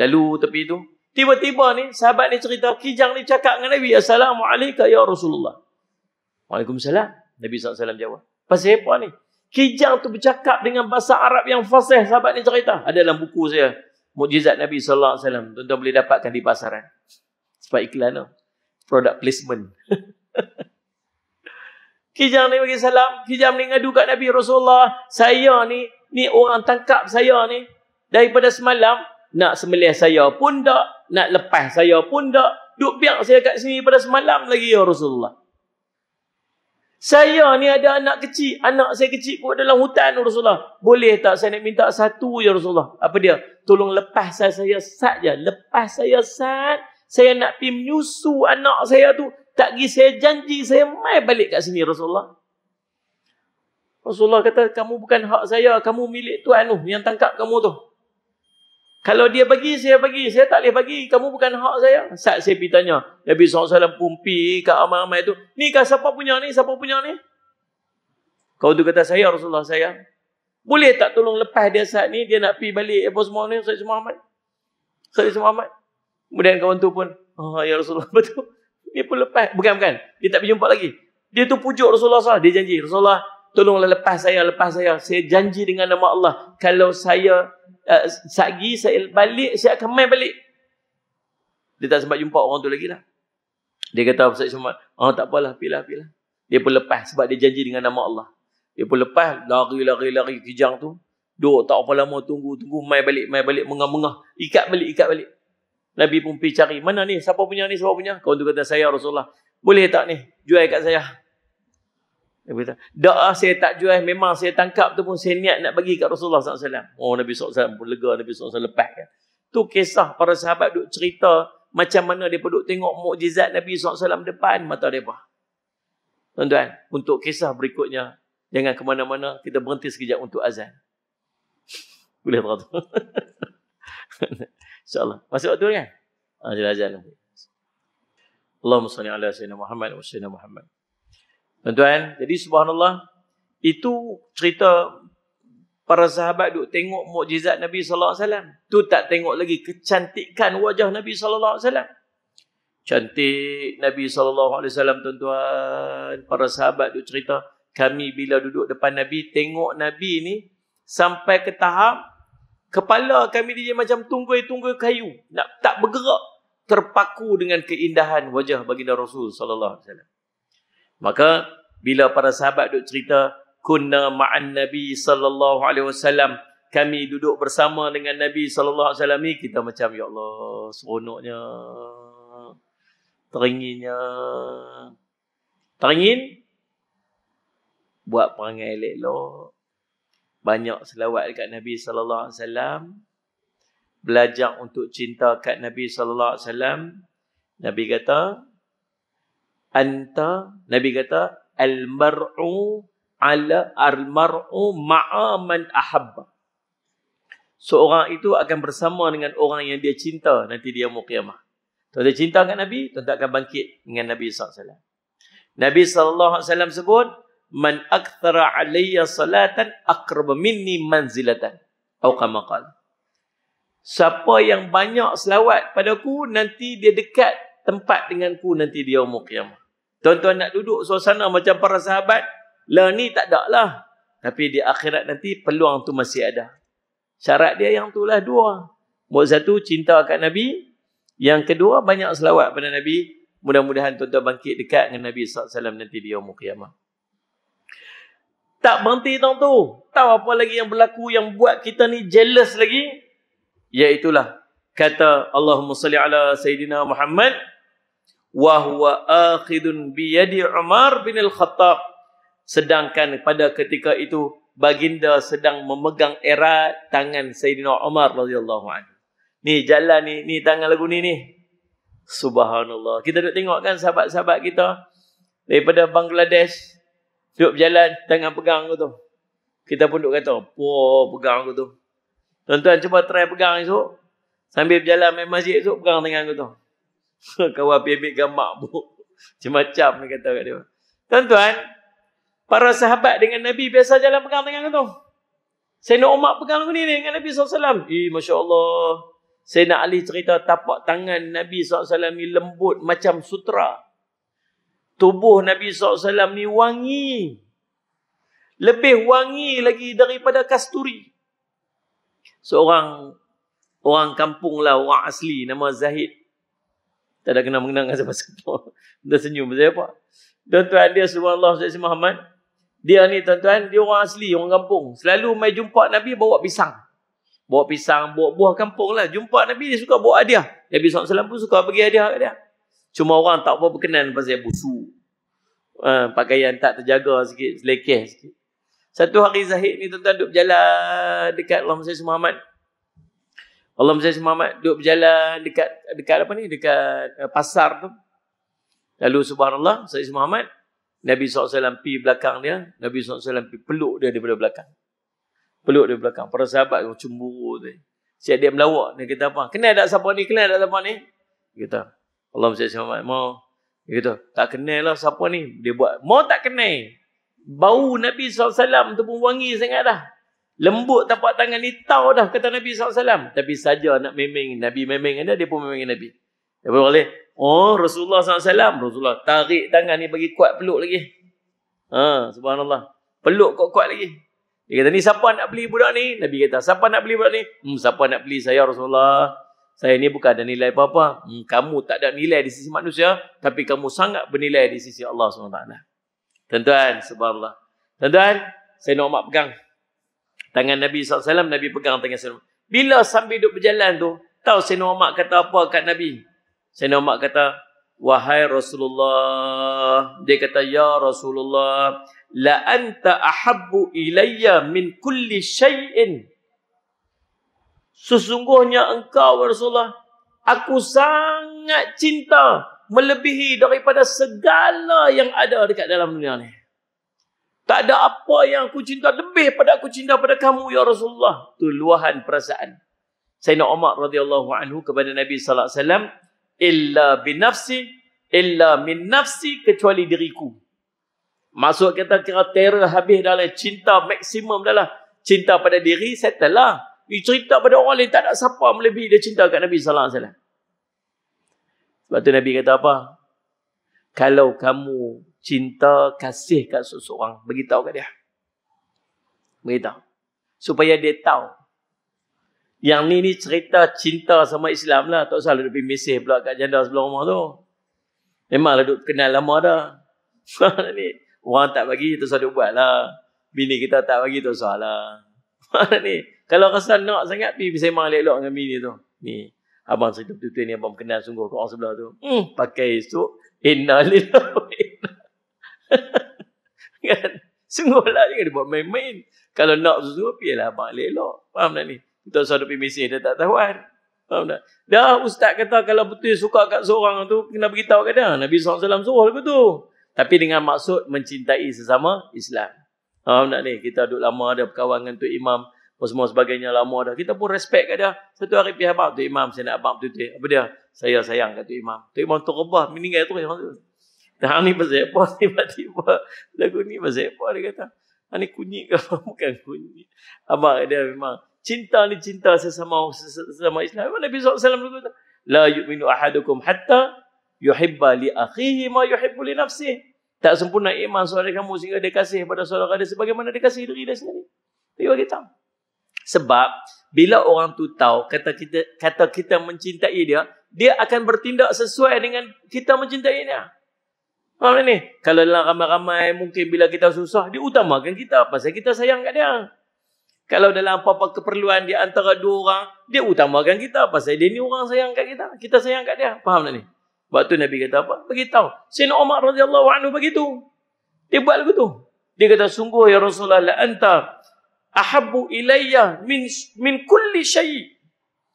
Lalu tepi tu. Tiba-tiba ni sahabat ni cerita kijang ni cakap dengan Nabi. Assalamualaikum ya Rasulullah. Waalaikumsalam. Nabi SAW jawab. Pasal apa ni? Kijang tu bercakap dengan bahasa Arab yang fasih sahabat ni cerita. Ada dalam buku saya. Mujizat Nabi SAW. Tuan-tuan boleh dapatkan di pasaran. Sebab iklan tu. Product placement. kijang ni bagi salam. Kijang ni ngadu kat Nabi Rasulullah. Saya ni ni orang tangkap saya ni daripada semalam nak sembelih saya pun tak nak lepas saya pun tak duk biar saya kat sini pada semalam lagi ya Rasulullah saya ni ada anak kecil anak saya kecil pun dalam hutan ya Rasulullah boleh tak saya nak minta satu ya Rasulullah apa dia tolong lepas saya saya sat je lepas saya sat saya nak pergi menyusu anak saya tu tak pergi saya janji saya mai balik kat sini Rasulullah Rasulullah kata, kamu bukan hak saya, kamu milik Tuhan tu yang tangkap kamu tu. Kalau dia bagi, saya bagi. Saya tak boleh bagi. Kamu bukan hak saya. Saat saya pergi tanya. Nabi SAW pun pergi ke amal-amal itu. Ni kah siapa punya ni? Siapa punya ni? Kau tu kata saya Rasulullah saya. Boleh tak tolong lepas dia saat ni? Dia nak pergi balik apa semua ni? Ustaz Muhammad. Ustaz Muhammad. Kemudian kawan tu pun. Oh, ya Rasulullah betul. Dia pun lepas. Bukan-bukan. Dia tak pergi jumpa lagi. Dia tu pujuk Rasulullah SAW. Dia janji. Rasulullah tolonglah lepas saya, lepas saya. Saya janji dengan nama Allah. Kalau saya, uh, sagi saya balik, saya akan main balik. Dia tak sempat jumpa orang tu lagi lah. Dia kata, saya Ismail, oh, ah, tak apalah, pilih, pilih. Dia pun lepas sebab dia janji dengan nama Allah. Dia pun lepas, lari, lari, lari kijang tu. Duk tak apa lama, tunggu, tunggu, main balik, main balik, mengah-mengah. Ikat balik, ikat balik. Nabi pun pergi cari, mana ni, siapa punya ni, siapa punya. Kau tu kata, saya Rasulullah. Boleh tak ni, jual kat saya. Nabi kata, da'ah saya tak jual, memang saya tangkap tu pun saya niat nak bagi kat Rasulullah SAW. Oh, Nabi SAW pun lega, Nabi SAW lepas kan. Tu kisah para sahabat duk cerita macam mana dia duk tengok mukjizat Nabi SAW depan mata mereka. Tuan-tuan, untuk kisah berikutnya, jangan ke mana-mana, kita berhenti sekejap untuk azan. Boleh tak tu? InsyaAllah. Masuk waktu kan? Azan-azan. Ah, Allahumma salli ala sayyidina Muhammad wa sayyidina Muhammad. Tuan-tuan, jadi subhanallah, itu cerita para sahabat duk tengok mukjizat Nabi sallallahu alaihi wasallam. Tu tak tengok lagi kecantikan wajah Nabi sallallahu alaihi wasallam. Cantik Nabi sallallahu alaihi wasallam tuan-tuan. Para sahabat duk cerita, kami bila duduk depan Nabi tengok Nabi ni sampai ke tahap kepala kami dia macam tunggu-tunggu kayu, nak tak bergerak terpaku dengan keindahan wajah baginda Rasul sallallahu alaihi wasallam. Maka bila para sahabat duk cerita kunna ma'an nabi sallallahu alaihi wasallam kami duduk bersama dengan nabi sallallahu alaihi wasallam ni kita macam ya Allah seronoknya teringinnya teringin buat perangai elok banyak selawat dekat nabi sallallahu alaihi wasallam belajar untuk cinta kat nabi sallallahu alaihi wasallam nabi kata anta nabi kata al mar'u ala al mar'u ma'a man ahabba seorang itu akan bersama dengan orang yang dia cinta nanti dia mau kiamat tuan dia cinta dengan nabi tuan tak akan bangkit dengan nabi sallallahu alaihi wasallam nabi sallallahu alaihi wasallam sebut man akthara alayya salatan aqrab minni manzilatan atau kama siapa yang banyak selawat padaku nanti dia dekat tempat denganku nanti dia mau kiamat Tuan-tuan nak duduk suasana macam para sahabat, lah ni tak ada lah. Tapi di akhirat nanti peluang tu masih ada. Syarat dia yang tu lah dua. Buat satu, cinta kat Nabi. Yang kedua, banyak selawat pada Nabi. Mudah-mudahan tuan-tuan bangkit dekat dengan Nabi SAW nanti di Yomu Qiyamah. Tak berhenti tuan tu. Tahu apa lagi yang berlaku yang buat kita ni jealous lagi? Iaitulah kata Allahumma salli ala Sayyidina Muhammad wa huwa akhidun bi yadi Umar bin Al-Khattab sedangkan pada ketika itu baginda sedang memegang erat tangan Sayyidina Umar radhiyallahu anhu. Ni jalan ni, ni tangan lagu ni ni. Subhanallah. Kita duk tengok kan sahabat-sahabat kita daripada Bangladesh duk berjalan tangan pegang aku tu. Kita pun duk kata, "Wah, pegang aku tu." Tuan-tuan cuba try pegang esok sambil berjalan main masjid esok pegang tangan aku tu. Kau habis ambil gamak bu. Macam-macam dia kata kat dia. Tuan-tuan, para sahabat dengan Nabi biasa jalan pegang tangan tu. Saya nak umat pegang ni dengan Nabi SAW. Eh, Masya Allah. Saya nak alih cerita tapak tangan Nabi SAW ni lembut macam sutra. Tubuh Nabi SAW ni wangi. Lebih wangi lagi daripada kasturi. Seorang orang kampung lah, orang asli nama Zahid tak ada kena mengenang dengan siapa-siapa. Dia senyum saya apa? Tuan-tuan dia semua Allah SWT Muhammad. Dia ni tuan-tuan, dia orang asli, orang kampung. Selalu mai jumpa Nabi bawa pisang. Bawa pisang, bawa buah kampung lah. Jumpa Nabi dia suka bawa hadiah. Nabi SAW pun suka bagi hadiah kat dia. Cuma orang tak apa berkenan pasal busu. Ha, pakaian tak terjaga sikit, selekeh sikit. Satu hari Zahid ni tuan-tuan duduk berjalan dekat Allah SWT Muhammad. Allah Mesir Muhammad duduk berjalan dekat dekat apa ni dekat uh, pasar tu. Lalu subhanallah Sayyid Muhammad Nabi SAW pergi belakang dia. Nabi SAW pergi peluk dia di belakang. Peluk dia belakang. Para sahabat yang cemburu tu. Siap dia melawak. Dia kata apa? Kenal tak siapa ni? Kenal tak siapa ni? Dia kata. Allah SWT Muhammad. Mau. Dia kata. Tak kenal lah siapa ni. Dia buat. Mau tak kenal. Bau Nabi SAW tu pun wangi sangat dah. Lembut tapak tangan ni tahu dah kata Nabi SAW. Tapi saja nak memeng Nabi memeng dia, dia pun memeng Nabi. Dia pun boleh. Oh Rasulullah SAW. Rasulullah tarik tangan ni bagi kuat peluk lagi. Ha, subhanallah. Peluk kuat-kuat lagi. Dia kata ni siapa nak beli budak ni? Nabi kata siapa nak beli budak ni? Hmm, siapa nak beli saya Rasulullah? Saya ni bukan ada nilai apa-apa. Hmm, kamu tak ada nilai di sisi manusia. Tapi kamu sangat bernilai di sisi Allah SWT. Tuan-tuan, subhanallah. Tuan-tuan, saya nak omak pegang. Tangan Nabi SAW, Nabi pegang tangan Sayyidina Umar. Bila sambil duduk berjalan tu, tahu Sayyidina Umar kata apa kat Nabi? Sayyidina Umar kata, Wahai Rasulullah. Dia kata, Ya Rasulullah. La anta ahabu ilayya min kulli syai'in. Sesungguhnya engkau Rasulullah, aku sangat cinta melebihi daripada segala yang ada dekat dalam dunia ni. Tak ada apa yang aku cinta lebih pada aku cinta pada kamu ya Rasulullah. Tu luahan perasaan. nak Umar radhiyallahu anhu kepada Nabi sallallahu alaihi wasallam illa binafsi illa min nafsi kecuali diriku. Maksud kata kira terror habis dalam cinta maksimum adalah cinta pada diri settle lah. Dia cerita pada orang lain tak ada siapa melebihi dia cinta kat Nabi sallallahu alaihi wasallam. Sebab tu Nabi kata apa? Kalau kamu cinta kasih kat seseorang. Beritahu kat dia. Beritahu. Supaya dia tahu. Yang ni ni cerita cinta sama Islam lah. Tak salah lebih mesej pula kat janda sebelah rumah tu. Memanglah duduk kenal lama dah. ni, orang tak bagi, tak usah duk buat lah. Bini kita tak bagi, tak usah lah. ni, kalau rasa nak sangat, pergi semang lelok dengan bini tu. Ni, abang cerita betul-betul ni abang kenal sungguh kat orang sebelah tu. Hmm, pakai esok. Inna lillahi. kan? Sungguhlah jangan buat main-main. Kalau nak susu, pilihlah abang lelok. Faham tak ni? Kita usah duduk pergi dia tak tahu kan? Faham tak? Dah ustaz kata kalau betul suka kat seorang tu, kena beritahu kat dia. Nabi SAW suruh lagu tu. Tapi dengan maksud mencintai sesama Islam. Faham tak ni? Kita duduk lama ada berkawan dengan Tuk Imam. Semua sebagainya lama dah. Kita pun respect kat dia. Satu hari pihak abang Tuk Imam. Saya nak abang Tuk Imam. Apa dia? Saya sayang kat Tuk Imam. Tuk Imam tu rebah. Meninggal tu. Hang ni bersepa tiba-tiba. Lagu ni bersepa dia kata. Hang ah, ni kunyit ke apa? Bukan kunyit. Abang dia memang. Cinta ni cinta sesama sesama Islam. Mana Nabi SAW dulu kata. La yu'minu ahadukum hatta yuhibba li akhihi ma yuhibbu li nafsih. Tak sempurna iman saudara kamu sehingga dia kasih pada saudara dia sebagaimana dia kasih diri dia sendiri. Dia bagi tahu. Sebab bila orang tu tahu kata kita kata kita mencintai dia, dia akan bertindak sesuai dengan kita mencintainya. Faham ha, ni? Kalau dalam ramai-ramai mungkin bila kita susah dia diutamakan kita pasal kita sayang kat dia. Kalau dalam apa-apa keperluan di antara dua orang dia utamakan kita pasal dia ni orang sayang kat kita. Kita sayang kat dia. Faham tak ni? Sebab tu Nabi kata apa? Beritahu. Sayyidina Umar radhiyallahu anhu begitu. Dia buat begitu. Dia kata sungguh ya Rasulullah la anta ahabbu ilayya min min kulli syai.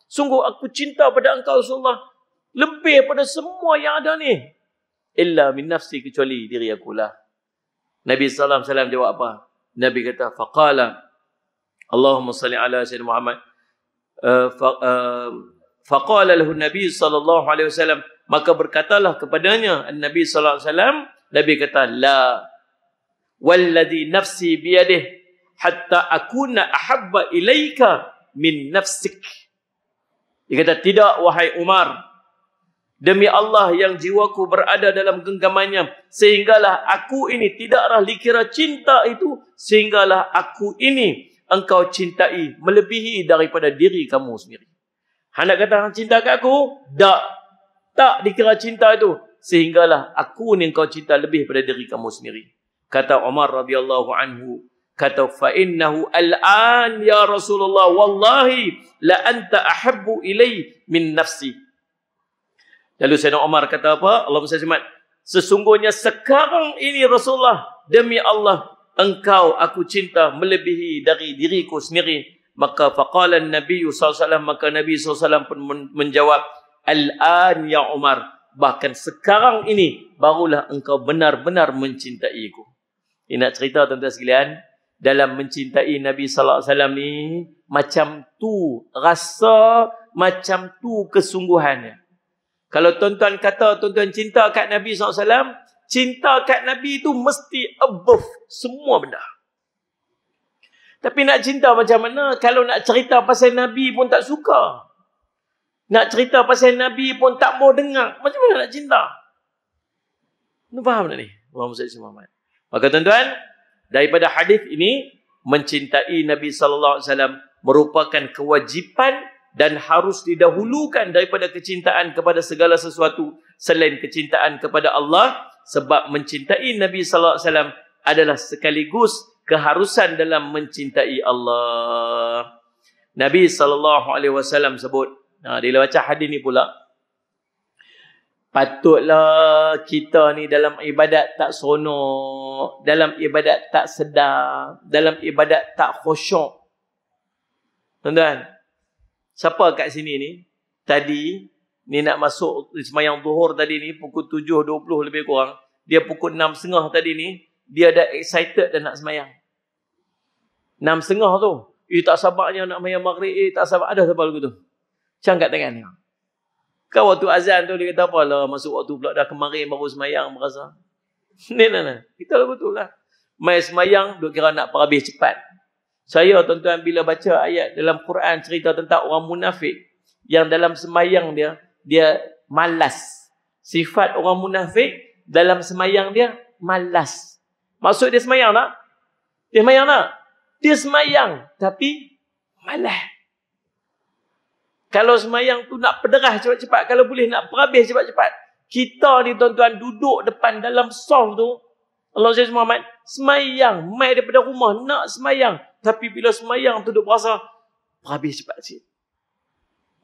Sungguh aku cinta pada engkau Rasulullah lebih pada semua yang ada ni illa min nafsi kecuali diri aku lah. Nabi SAW jawab apa? Nabi kata, faqala Allahumma salli ala Sayyidina Muhammad. Uh, fa, uh, faqala lahu Nabi SAW. Maka berkatalah kepadanya Nabi Sallallahu Alaihi Wasallam. Nabi kata, la walladhi nafsi biadih hatta akuna ahabba ilaika min nafsik. Dia kata, tidak wahai Umar. Demi Allah yang jiwaku berada dalam genggamannya. Sehinggalah aku ini tidaklah dikira cinta itu. Sehinggalah aku ini engkau cintai melebihi daripada diri kamu sendiri. Hendak kata cinta ke aku? Tak. Tak dikira cinta itu. Sehinggalah aku ni engkau cinta lebih pada diri kamu sendiri. Kata Umar radhiyallahu anhu. Kata fa'innahu al-an ya Rasulullah wallahi la anta ahabbu ilai min nafsi. Lalu Sayyidina Omar kata apa? Allah SWT simak. Sesungguhnya sekarang ini Rasulullah. Demi Allah. Engkau aku cinta melebihi dari diriku sendiri. Maka faqalan Nabi SAW. Maka Nabi SAW pun menjawab. Al-an ya Omar Bahkan sekarang ini. Barulah engkau benar-benar mencintaiku. Ini nak cerita tentang tuan sekalian. Dalam mencintai Nabi SAW ni. Macam tu rasa. Macam tu kesungguhannya. Kalau tuan-tuan kata tuan-tuan cinta kat Nabi SAW, cinta kat Nabi itu mesti above semua benda. Tapi nak cinta macam mana? Kalau nak cerita pasal Nabi pun tak suka. Nak cerita pasal Nabi pun tak mau dengar. Macam mana nak cinta? Tuan faham tak ni? Muhammad Sayyidina Muhammad. Maka tuan-tuan, daripada hadis ini, mencintai Nabi SAW merupakan kewajipan dan harus didahulukan daripada kecintaan kepada segala sesuatu selain kecintaan kepada Allah sebab mencintai Nabi sallallahu alaihi wasallam adalah sekaligus keharusan dalam mencintai Allah. Nabi sallallahu alaihi wasallam sebut, ha dia baca hadis ni pula. Patutlah kita ni dalam ibadat tak seronok, dalam ibadat tak sedap, dalam ibadat tak khusyuk. Tuan-tuan, Siapa kat sini ni? Tadi ni nak masuk semayang zuhur tadi ni pukul 7.20 lebih kurang. Dia pukul 6.30 tadi ni. Dia dah excited dah nak semayang. 6.30 tu. Eh tak sabarnya nak semayang maghrib. Eh tak sabar. Ada sabar lagu tu. Macam kat tangan ni. Kau waktu azan tu dia kata apa lah. Masuk waktu pula dah kemarin baru semayang merasa. ni lah lah. Kita lagu tu lah. Main semayang duk kira nak perhabis cepat. Saya tuan-tuan bila baca ayat dalam Quran cerita tentang orang munafik yang dalam semayang dia, dia malas. Sifat orang munafik dalam semayang dia malas. Maksud dia semayang tak? Dia semayang tak? Dia semayang tapi malas. Kalau semayang tu nak pederah cepat-cepat, kalau boleh nak perhabis cepat-cepat. Kita ni tuan-tuan duduk depan dalam sol tu, Allah SWT, semayang, main daripada rumah, nak semayang. Tapi bila semayang tu duk berasa Berhabis cepat sikit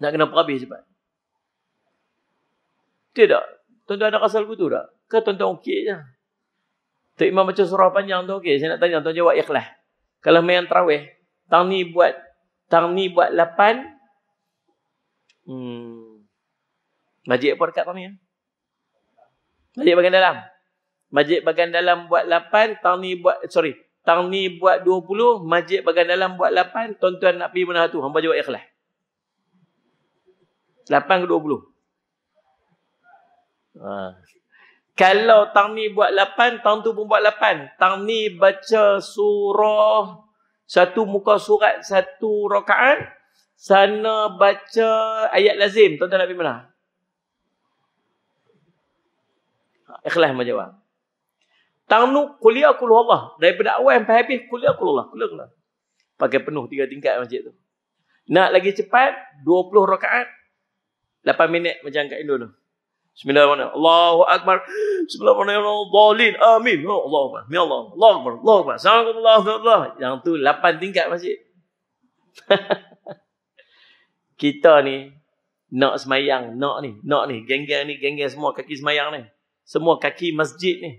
Nak kena berhabis cepat Tidak Tuan-tuan ada rasa begitu tak? Ke tuan-tuan okey je? Tuan Imam macam surah panjang tu okey Saya nak tanya tuan jawab ikhlas Kalau main terawih Tang ni buat Tang ni buat lapan Hmm Majid apa dekat tang ni? Ya? Majid bagian dalam Majid bagian dalam buat lapan Tang ni buat Sorry tang ni buat 20, masjid bagian dalam buat 8, tuan-tuan nak pergi mana tu? Hamba jawab ikhlas. 8 ke 20? Ha. Kalau tang ni buat 8, tang tu pun buat 8. Tang ni baca surah satu muka surat satu rakaat, sana baca ayat lazim. Tuan-tuan nak pergi mana? Ha, ikhlas menjawab tanu kuliah kuliah Allah daripada awal sampai habis kuliah lah, kuliah Allah kuliah kuliah pakai penuh tiga tingkat masjid tu nak lagi cepat 20 rakaat 8 minit macam kat Indo tu Bismillahirrahmanirrahim Allahu akbar Bismillahirrahmanirrahim dolin amin oh, ya Allahu akbar ya Allah Allahu akbar Allahu akbar sangat Allah Allah yang tu 8 tingkat masjid kita ni nak semayang nak ni nak ni geng-geng ni geng-geng semua kaki semayang ni semua kaki masjid ni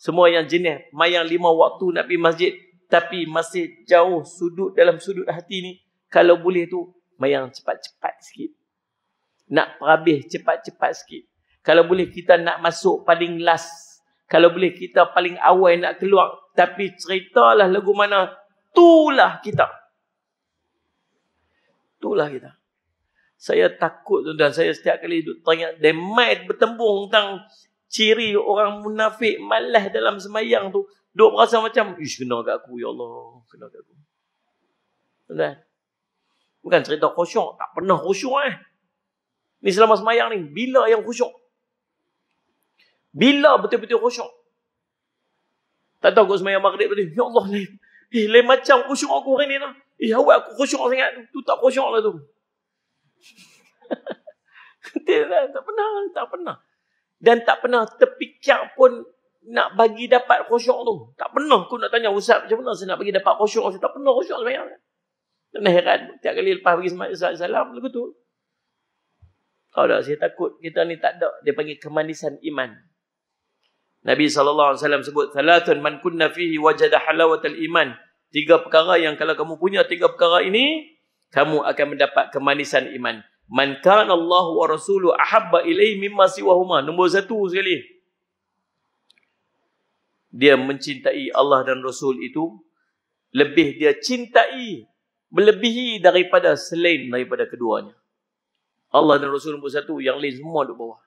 semua yang jenis mayang lima waktu nak pergi masjid tapi masih jauh sudut dalam sudut hati ni kalau boleh tu mayang cepat-cepat sikit. Nak perhabis cepat-cepat sikit. Kalau boleh kita nak masuk paling last. Kalau boleh kita paling awal nak keluar. Tapi ceritalah lagu mana. Itulah kita. Itulah kita. Saya takut tuan-tuan. Saya setiap kali duduk tanya. Demai bertembung tentang ciri orang munafik malas dalam semayang tu. Duk berasa macam, ish kena kat aku ya Allah. Kena kat aku. tuan Bukan cerita khusyuk. Tak pernah khusyuk eh. Ni selama semayang ni. Bila yang khusyuk? Bila betul-betul khusyuk? Tak tahu kau semayang maghrib tadi. Ya Allah. ni. eh, lain macam khusyuk aku hari ni lah. Eh awak aku khusyuk sangat. Tu tak khusyuk lah tu. tak pernah. Tak pernah dan tak pernah terfikir pun nak bagi dapat khusyuk tu. Tak pernah aku nak tanya Ustaz macam mana saya nak bagi dapat khusyuk. Saya tak pernah khusyuk semayang. Dan heran. Tiap kali lepas pergi semayang Ustaz Salam. Lalu tu. Kalau tak saya takut. Kita ni tak ada. Dia panggil kemanisan iman. Nabi SAW sebut. Salatun man kunna fihi wajada halawatal iman. Tiga perkara yang kalau kamu punya tiga perkara ini. Kamu akan mendapat kemanisan iman. Man kana Allah wa rasulu ahabba ilaihi mimma siwahuma. Nombor satu sekali. Dia mencintai Allah dan Rasul itu lebih dia cintai melebihi daripada selain daripada keduanya. Allah dan Rasul nombor satu yang lain semua di bawah.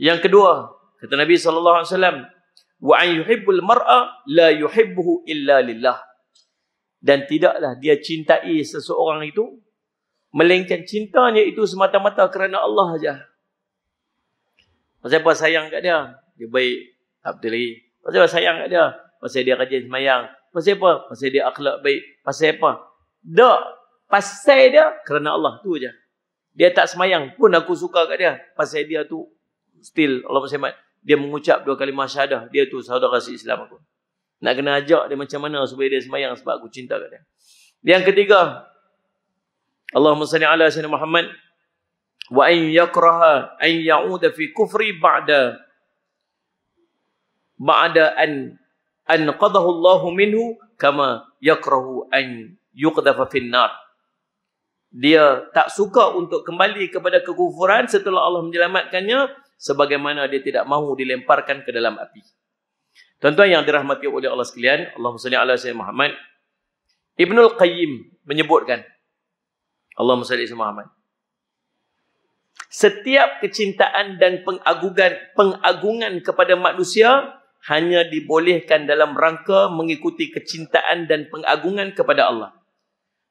Yang kedua, kata Nabi sallallahu alaihi wasallam, wa an yuhibbul mar'a la yuhibbuhu illa lillah. Dan tidaklah dia cintai seseorang itu melainkan cintanya itu semata-mata kerana Allah saja. Pasal apa sayang kat dia? Dia baik. Tak berdiri. Pasal apa sayang kat dia? Pasal dia rajin semayang. Pasal apa? Pasal dia akhlak baik. Pasal apa? Tak. Pasal dia kerana Allah. tu saja. Dia tak semayang pun aku suka kat dia. Pasal dia tu still Allah SWT. Dia mengucap dua kali masyadah Dia tu saudara si Islam aku. Nak kena ajak dia macam mana supaya dia semayang sebab aku cinta kat dia. Yang ketiga, Allahumma salli ala sayyidina Muhammad wa an yakraha an ya'uda fi kufri ba'da ba'da an an qadahu Allahu minhu kama yakrahu an yuqdhafa fi nar dia tak suka untuk kembali kepada kekufuran setelah Allah menyelamatkannya sebagaimana dia tidak mahu dilemparkan ke dalam api. Tuan-tuan yang dirahmati oleh Allah sekalian, Allahumma salli ala sayyidina Muhammad. Ibnul Qayyim menyebutkan Allah salli ala Muhammad. Setiap kecintaan dan pengagungan pengagungan kepada manusia hanya dibolehkan dalam rangka mengikuti kecintaan dan pengagungan kepada Allah.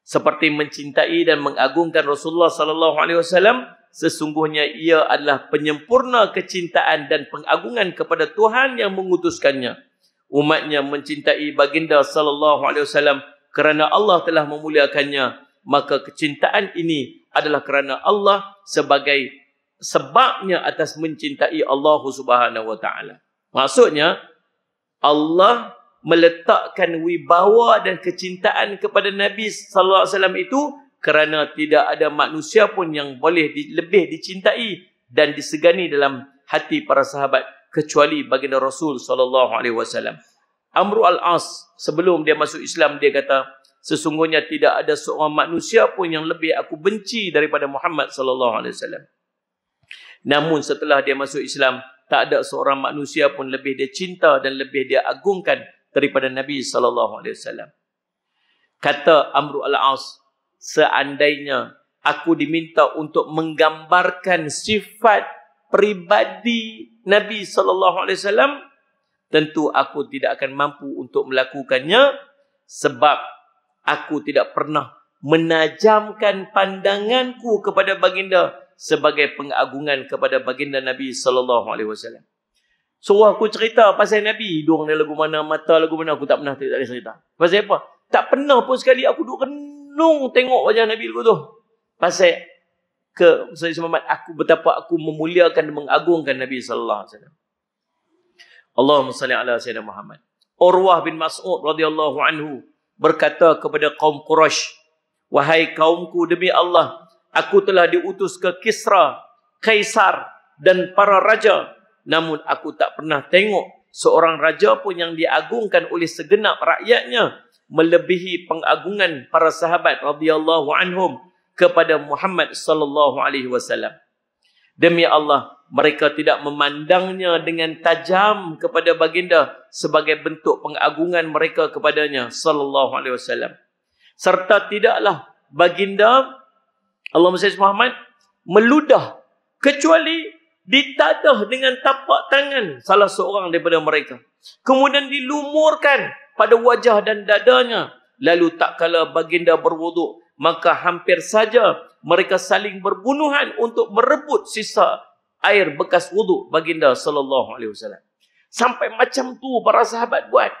Seperti mencintai dan mengagungkan Rasulullah sallallahu alaihi wasallam sesungguhnya ia adalah penyempurna kecintaan dan pengagungan kepada Tuhan yang mengutuskannya. Umatnya mencintai baginda sallallahu alaihi wasallam kerana Allah telah memuliakannya maka kecintaan ini adalah kerana Allah sebagai sebabnya atas mencintai Allah Subhanahu wa taala. Maksudnya Allah meletakkan wibawa dan kecintaan kepada Nabi sallallahu alaihi wasallam itu kerana tidak ada manusia pun yang boleh di, lebih dicintai dan disegani dalam hati para sahabat kecuali baginda Rasul sallallahu alaihi wasallam. Amru al-As sebelum dia masuk Islam dia kata sesungguhnya tidak ada seorang manusia pun yang lebih aku benci daripada Muhammad sallallahu alaihi wasallam. Namun setelah dia masuk Islam, tak ada seorang manusia pun lebih dia cinta dan lebih dia agungkan daripada Nabi sallallahu alaihi wasallam. Kata Amr al-As, seandainya aku diminta untuk menggambarkan sifat pribadi Nabi sallallahu alaihi wasallam, tentu aku tidak akan mampu untuk melakukannya sebab aku tidak pernah menajamkan pandanganku kepada baginda sebagai pengagungan kepada baginda Nabi sallallahu alaihi wasallam. So aku cerita pasal Nabi, hidung dia lagu mana, mata lagu mana, aku tak pernah tak ada cerita. Pasal apa? Tak pernah pun sekali aku duduk renung tengok wajah Nabi lagu tu. Pasal ke Nabi Muhammad aku betapa aku memuliakan dan mengagungkan Nabi sallallahu alaihi wasallam. Allahumma salli ala sayyidina Muhammad. Urwah bin Mas'ud radhiyallahu anhu berkata kepada kaum Quraisy, "Wahai kaumku demi Allah, aku telah diutus ke Kisra, Kaisar dan para raja, namun aku tak pernah tengok seorang raja pun yang diagungkan oleh segenap rakyatnya melebihi pengagungan para sahabat radhiyallahu anhum kepada Muhammad sallallahu alaihi wasallam." Demi Allah, mereka tidak memandangnya dengan tajam kepada baginda sebagai bentuk pengagungan mereka kepadanya sallallahu alaihi wasallam serta tidaklah baginda Allah Mesir Muhammad meludah kecuali ditadah dengan tapak tangan salah seorang daripada mereka kemudian dilumurkan pada wajah dan dadanya lalu tak kala baginda berwuduk maka hampir saja mereka saling berbunuhan untuk merebut sisa air bekas wudu baginda sallallahu alaihi wasallam. Sampai macam tu para sahabat buat.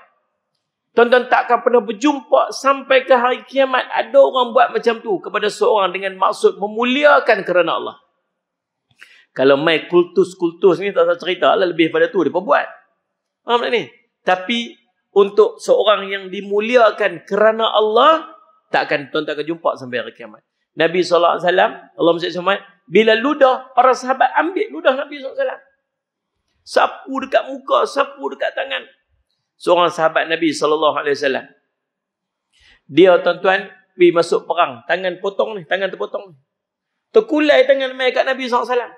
Tonton tak akan pernah berjumpa sampai ke hari kiamat ada orang buat macam tu kepada seorang dengan maksud memuliakan kerana Allah. Kalau mai kultus-kultus ni tak usah cerita lah lebih pada tu dia buat. Faham tak ni? Tapi untuk seorang yang dimuliakan kerana Allah takkan tuan-tuan akan jumpa sampai hari kiamat. Nabi saw alaihi wasallam, Allah mesti bila ludah, para sahabat ambil ludah Nabi SAW. Sapu dekat muka, sapu dekat tangan. Seorang sahabat Nabi SAW. Dia tuan-tuan pergi masuk perang. Tangan potong ni, tangan terpotong ni. Terkulai tangan mereka kat Nabi SAW.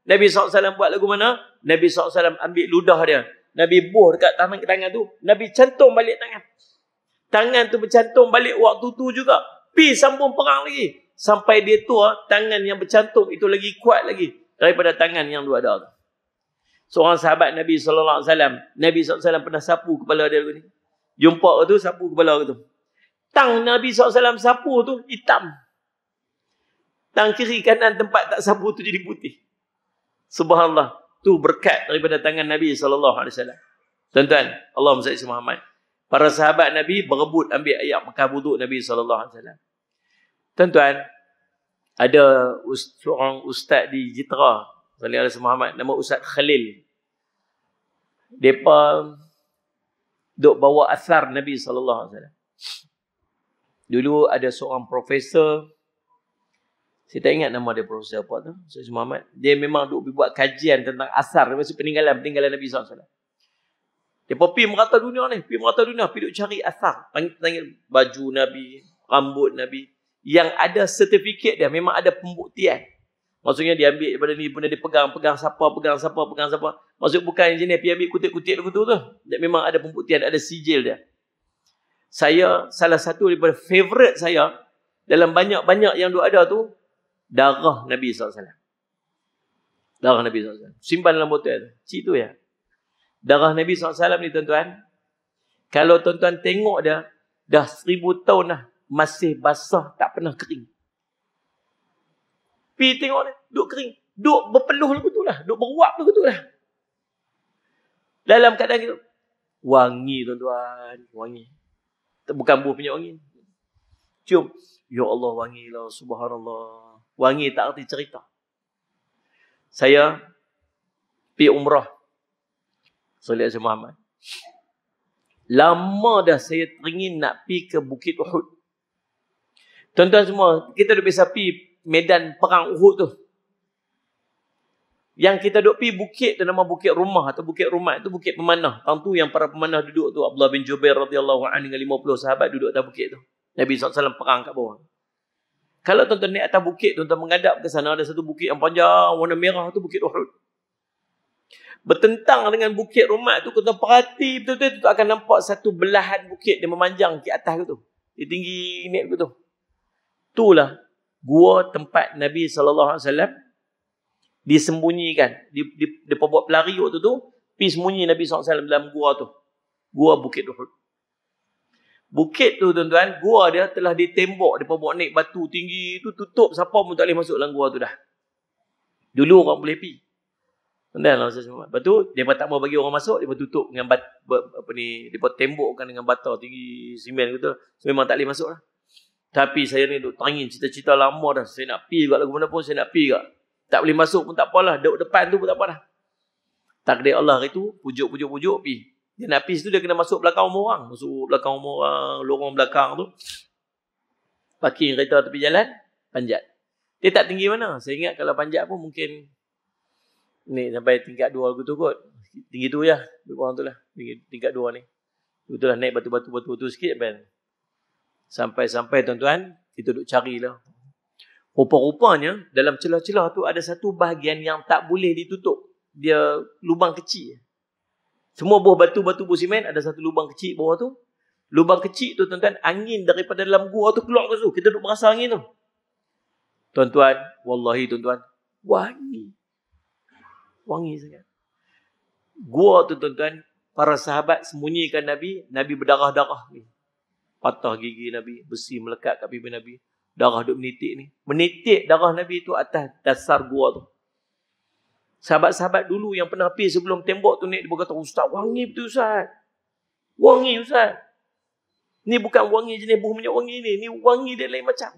Nabi SAW buat lagu mana? Nabi SAW ambil ludah dia. Nabi buh dekat tangan ke tangan tu. Nabi cantum balik tangan. Tangan tu bercantum balik waktu tu juga. Pi sambung perang lagi sampai dia tua tangan yang bercantum itu lagi kuat lagi daripada tangan yang dua ada seorang sahabat Nabi sallallahu alaihi wasallam Nabi sallallahu alaihi pernah sapu kepala dia lagi ni jumpa tu sapu kepala tu tang Nabi sallallahu sapu tu hitam tang kiri kanan tempat tak sapu tu jadi putih subhanallah tu berkat daripada tangan Nabi sallallahu alaihi wasallam tuan-tuan Allahumma salli Muhammad para sahabat Nabi berebut ambil ayat makan wuduk Nabi sallallahu alaihi wasallam Tuan-tuan, ada seorang ustaz di Jitra, Salih Alas Muhammad, nama Ustaz Khalil. Mereka duk bawa asar Nabi SAW. Dulu ada seorang profesor, saya tak ingat nama dia profesor apa tu, Ustaz Muhammad. Dia memang duk buat kajian tentang asar, masih peninggalan-peninggalan Nabi SAW. Dia pergi merata dunia ni, pergi merata dunia, pergi cari asar. Panggil, panggil baju Nabi, rambut Nabi, yang ada sertifikat dia memang ada pembuktian maksudnya dia ambil daripada ni benda dia pegang pegang siapa pegang siapa pegang siapa maksud bukan jenis pi ambil kutip-kutip lagu tu tu dia memang ada pembuktian ada sijil dia saya salah satu daripada favorite saya dalam banyak-banyak yang dok ada tu darah Nabi SAW darah Nabi SAW simpan dalam botol tu cik tu ya darah Nabi SAW ni tuan-tuan kalau tuan-tuan tengok dia dah seribu tahun dah masih basah tak pernah kering. Pi tengok ni, duk kering, duk berpeluh lagu tu lah. duk beruap lagu tu lah. Dalam keadaan itu, wangi tuan-tuan, wangi. Bukan buah punya wangi. Cium, ya Allah wangi lah, subhanallah. Wangi tak arti cerita. Saya pi umrah. Salih Azim Muhammad. Lama dah saya teringin nak pi ke Bukit Uhud. Tuan-tuan semua, kita dah biasa pi medan perang Uhud tu. Yang kita duduk pi bukit tu nama bukit rumah atau bukit rumah tu bukit pemanah. Tang tu yang para pemanah duduk tu Abdullah bin Jubair radhiyallahu anhu dengan 50 sahabat duduk atas bukit tu. Nabi SAW perang kat bawah. Kalau tuan-tuan naik atas bukit, tuan-tuan menghadap ke sana ada satu bukit yang panjang warna merah tu bukit Uhud. Bertentang dengan bukit rumah tu kau perhati betul-betul tu akan nampak satu belahan bukit dia memanjang ke atas tu. Dia tinggi naik tu itulah gua tempat Nabi sallallahu alaihi wasallam disembunyikan di di depa buat pelari waktu tu pi sembunyi Nabi SAW dalam gua tu gua Bukit Uhud Bukit tu tuan-tuan gua dia telah ditembok depa buat naik batu tinggi tu tutup siapa pun tak boleh masuk dalam gua tu dah dulu orang boleh pi Tuan-tuan lah Ustaz Muhammad. Lepas tu, mereka tak mau bagi orang masuk, mereka tutup dengan bat, apa ni, mereka tembokkan dengan batu tinggi simen gitu. So, memang tak boleh masuk lah. Tapi saya ni duk tangin cita-cita lama dah. Saya nak pergi kat lagu mana pun saya nak pergi kat. Tak boleh masuk pun tak apalah. Duk depan tu pun tak apalah. Takdir Allah hari tu pujuk-pujuk-pujuk pergi. Dia nak pergi situ dia kena masuk belakang rumah orang. Masuk belakang rumah orang, lorong belakang tu. Parking kereta tepi jalan, panjat. Dia tak tinggi mana. Saya ingat kalau panjat pun mungkin ni sampai tingkat dua lagu tu kot. Tinggi tu ya. Lebih kurang tu lah. Tingkat dua ni. Itulah naik batu-batu-batu-batu sikit. ben. Sampai-sampai tuan-tuan, kita duduk carilah. Rupa-rupanya, dalam celah-celah tu ada satu bahagian yang tak boleh ditutup. Dia lubang kecil. Semua buah batu-batu buah simen, ada satu lubang kecil bawah tu. Lubang kecil tu tuan-tuan, angin daripada dalam gua tu keluar ke situ. Kita duduk merasa angin tu. Tuan-tuan, wallahi tuan-tuan, wangi. Wangi sangat. Gua tu tuan-tuan, para sahabat sembunyikan Nabi, Nabi berdarah-darah ni patah gigi Nabi, besi melekat kat pipi Nabi, darah duk menitik ni. Menitik darah Nabi tu atas dasar gua tu. Sahabat-sahabat dulu yang pernah pergi sebelum tembok tu naik, dia berkata, Ustaz, wangi betul Ustaz. Wangi Ustaz. Ni bukan wangi jenis buah minyak wangi ni. Ni wangi dia lain macam.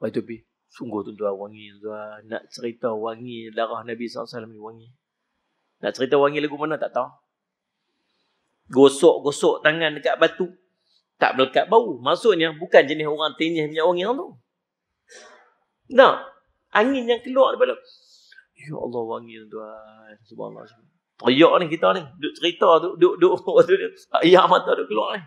Lepas tu pergi, sungguh tu tuan wangi Tu Nak cerita wangi darah Nabi SAW ni wangi. Nak cerita wangi lagu mana tak tahu. Gosok-gosok tangan dekat batu tak melekat bau. Maksudnya bukan jenis orang tenis minyak wangi tu. Nah, angin yang keluar daripada Ya Allah wangi tuan. Subhanallah. Teriak ni kita ni. Duduk cerita tu. Duduk, duduk, duduk. Ayah mata duduk keluar ni.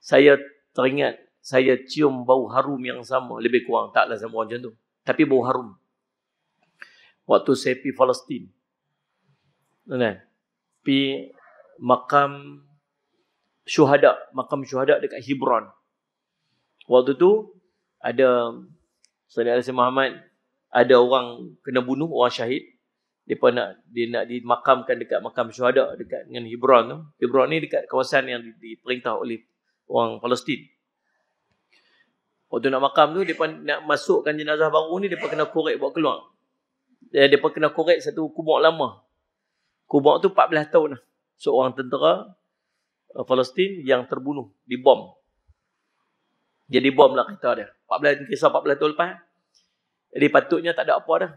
Saya teringat. Saya cium bau harum yang sama. Lebih kurang. Taklah sama macam tu. Tapi bau harum. Waktu saya pergi Palestin. Kan? Pergi makam syuhada, makam syuhada dekat Hebron. Waktu tu ada Saudara Rasul Muhammad ada orang kena bunuh orang syahid. Depa nak dia nak dimakamkan dekat makam syuhada dekat dengan Hebron tu. Hebron ni dekat kawasan yang diperintah oleh orang Palestin. Waktu nak makam tu depa nak masukkan jenazah baru ni depa kena korek buat keluar. Eh, dia depa kena korek satu kubur lama. Kubur tu 14 tahun dah. Seorang tentera Eh, Palestin yang terbunuh di bom. Jadi bom lah kita dia. 14 kisah 14 tahun lepas. Eh. Jadi patutnya tak ada apa dah.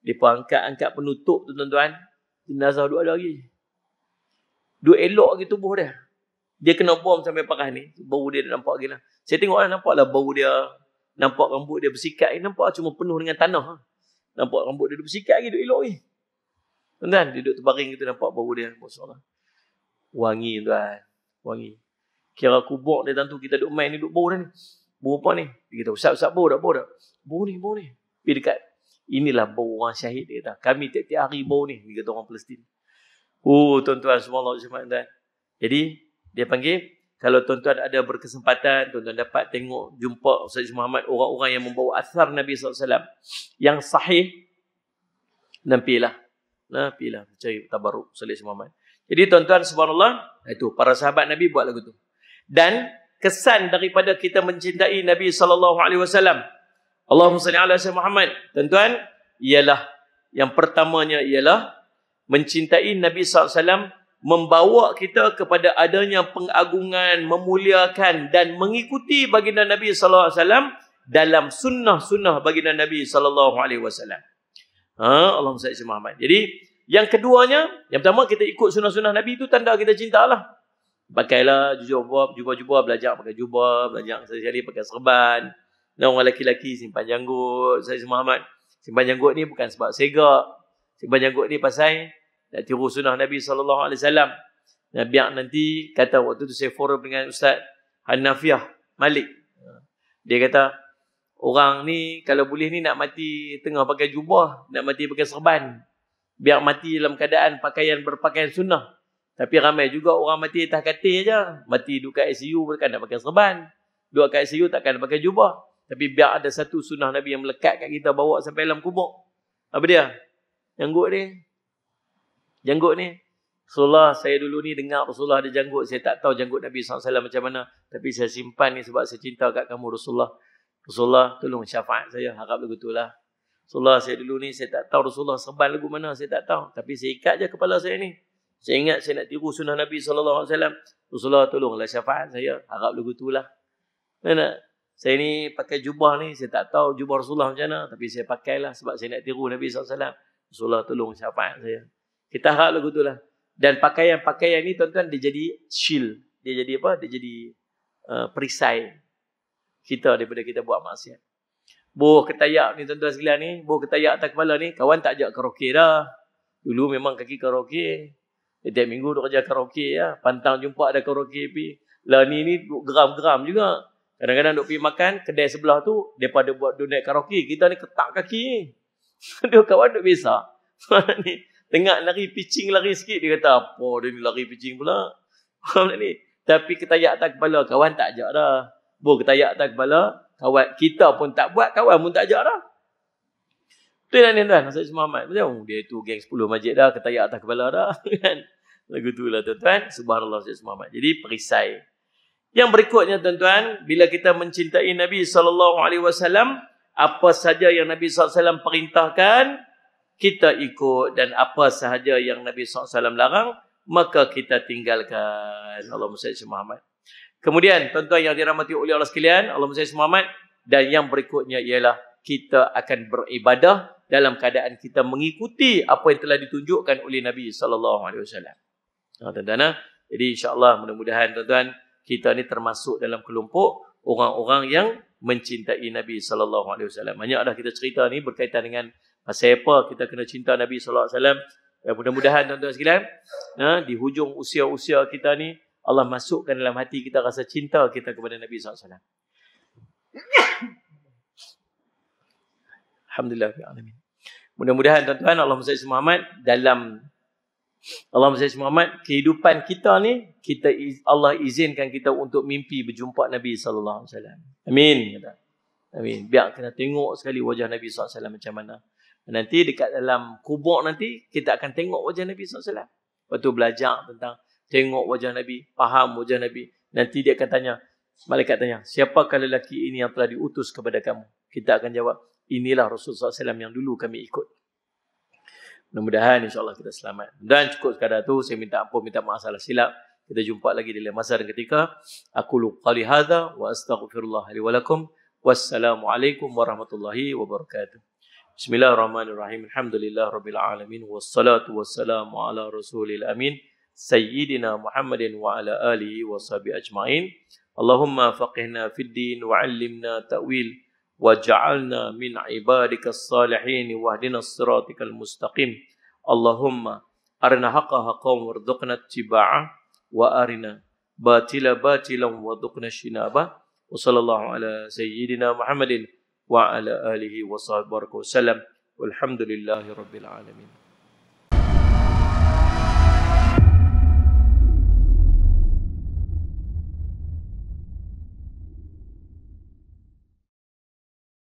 Dia pun angkat-angkat penutup tu tuan-tuan. Jenazah dua lagi. Dua elok lagi tubuh dia. Dia kena bom sampai pakai ni. Bau dia dah nampak gila. Saya tengok lah nampak lah bau dia. Nampak rambut dia bersikat lagi. Nampak cuma penuh dengan tanah. Ha. Nampak rambut dia bersikat lagi. Duduk elok lagi. Tuan-tuan. Dia duduk terbaring gitu nampak bau dia. Masalah. Wangi tuan wangi. Kira kubur dia tentu kita duk main ni duk bau dah ni. Bau apa ni? Dia kata usap-usap bau dah, bau dah. Bau ni, bau ni. Pergi dekat. Inilah bau orang syahid dia kata. Kami tiap-tiap hari bau ni. Dia kata orang Palestin. Oh uh, tuan-tuan semua Allah SWT. Jadi dia panggil. Kalau tuan-tuan ada berkesempatan, tuan-tuan dapat tengok jumpa Ustaz Muhammad orang-orang yang membawa asar Nabi SAW yang sahih, nampilah. Nampilah. Cari tabaruk Ustaz Muhammad. Jadi tuan-tuan subhanallah, itu para sahabat Nabi buat lagu tu. Dan kesan daripada kita mencintai Nabi sallallahu alaihi wasallam. Allahumma salli ala sayyidina Muhammad. Tuan-tuan, ialah yang pertamanya ialah mencintai Nabi sallallahu alaihi wasallam membawa kita kepada adanya pengagungan, memuliakan dan mengikuti baginda Nabi sallallahu alaihi wasallam dalam sunnah-sunnah baginda Nabi sallallahu alaihi wasallam. Ha, Allahumma salli ala Muhammad. Jadi, yang keduanya, yang pertama kita ikut sunnah-sunnah Nabi itu tanda kita cinta lah. Pakailah jubah-jubah, belajar pakai jubah, belajar sekali-sekali pakai serban. Dan orang lelaki-lelaki simpan janggut, saya Muhammad. Simpan janggut ni bukan sebab segak. Simpan janggut ni pasal nak tiru sunnah Nabi SAW. Nabi yang nanti kata waktu tu saya forum dengan Ustaz Hanafiah Malik. Dia kata, orang ni kalau boleh ni nak mati tengah pakai jubah, nak mati pakai serban biar mati dalam keadaan pakaian berpakaian sunnah. Tapi ramai juga orang mati atas katil aja. Mati duduk kat ICU bukan nak pakai serban. Duduk kat ICU takkan nak pakai jubah. Tapi biar ada satu sunnah Nabi yang melekat kat kita bawa sampai dalam kubur. Apa dia? Janggut dia. Janggut ni. Rasulullah saya dulu ni dengar Rasulullah ada janggut. Saya tak tahu janggut Nabi SAW macam mana. Tapi saya simpan ni sebab saya cinta kat kamu Rasulullah. Rasulullah tolong syafaat saya. Harap begitulah. Rasulullah saya dulu ni saya tak tahu Rasulullah sebal lagu mana saya tak tahu tapi saya ikat je kepala saya ni. Saya ingat saya nak tiru sunnah Nabi saw. alaihi Rasulullah tolonglah syafaat saya. Harap lagu lah. Mana saya ni pakai jubah ni saya tak tahu jubah Rasulullah macam mana tapi saya pakailah sebab saya nak tiru Nabi saw. alaihi Rasulullah tolong syafaat saya. Kita harap lagu lah. Dan pakaian-pakaian ni tuan-tuan dia jadi shield. Dia jadi apa? Dia jadi uh, perisai kita daripada kita buat maksiat. Boh ketayak ni tuan-tuan sekalian ni. Boh ketayak atas kepala ni. Kawan tak ajak karaoke dah. Dulu memang kaki karaoke. Setiap minggu duk kerja karaoke ya. Pantang jumpa ada karaoke pi. Lah ni ni duk geram-geram juga. Kadang-kadang duk pergi makan. Kedai sebelah tu. Daripada buat donat karaoke. Kita ni ketak kaki ni. Dia kawan duk biasa. ni. Tengah lari pitching lari sikit. Dia kata apa dia ni lari pitching pula. Faham tak ni? Tapi ketayak atas kepala. Kawan tak ajak dah. Boh ketayak atas kepala. Kawan kita pun tak buat, kawan pun tak ajak dah. Betul tak ni tuan? Masa Ismail Ahmad. Macam, oh, dia tu geng 10 majid dah, ketayak atas kepala dah. Kan? Lagu tu lah tuan-tuan. Subhanallah Masa Ismail Ahmad. Jadi perisai. Yang berikutnya tuan-tuan, bila kita mencintai Nabi SAW, apa sahaja yang Nabi SAW perintahkan, kita ikut dan apa sahaja yang Nabi SAW larang, maka kita tinggalkan. Allah Masa Ismail Ahmad. Kemudian tuan-tuan yang dirahmati oleh Allah sekalian, Allah Musa Muhammad dan yang berikutnya ialah kita akan beribadah dalam keadaan kita mengikuti apa yang telah ditunjukkan oleh Nabi sallallahu alaihi wasallam. Ha, tuan-tuan, ha? jadi insyaallah mudah-mudahan tuan-tuan kita ni termasuk dalam kelompok orang-orang yang mencintai Nabi sallallahu alaihi wasallam. Banyak dah kita cerita ni berkaitan dengan pasal apa kita kena cinta Nabi sallallahu alaihi wasallam. mudah-mudahan tuan-tuan sekalian, ha, di hujung usia-usia kita ni Allah masukkan dalam hati kita rasa cinta kita kepada Nabi SAW. Alhamdulillah. Alamin. Mudah-mudahan tuan-tuan Allah SWT Muhammad dalam Allah SWT Muhammad kehidupan kita ni kita Allah izinkan kita untuk mimpi berjumpa Nabi SAW. Amin. Amin. Biar kena tengok sekali wajah Nabi SAW macam mana. Nanti dekat dalam kubur nanti kita akan tengok wajah Nabi SAW. Lepas tu belajar tentang tengok wajah Nabi, faham wajah Nabi. Nanti dia akan tanya, malaikat tanya, siapakah lelaki ini yang telah diutus kepada kamu? Kita akan jawab, inilah Rasulullah SAW yang dulu kami ikut. Mudah-mudahan insyaAllah kita selamat. Dan cukup sekadar tu, saya minta ampun, minta maaf salah silap. Kita jumpa lagi di lain masa dan ketika. Aku lupa lihada wa astaghfirullah liwalakum. Wassalamualaikum warahmatullahi wabarakatuh. Bismillahirrahmanirrahim. Alhamdulillah Rabbil Alamin. Wassalatu wassalamu ala Rasulil Amin. سيدنا محمد وعلى آله وصحبه أجمعين اللهم فقهنا في الدين وعلمنا تأويل وجعلنا من عبادك الصالحين واهدنا صراطك المستقيم اللهم أرنا حق حقا وارزقنا اتباعه وأرنا باطلا باطلا وارزقنا اجتنابه وصلى الله على سيدنا محمد وعلى آله وصحبه وسلم والحمد لله رب العالمين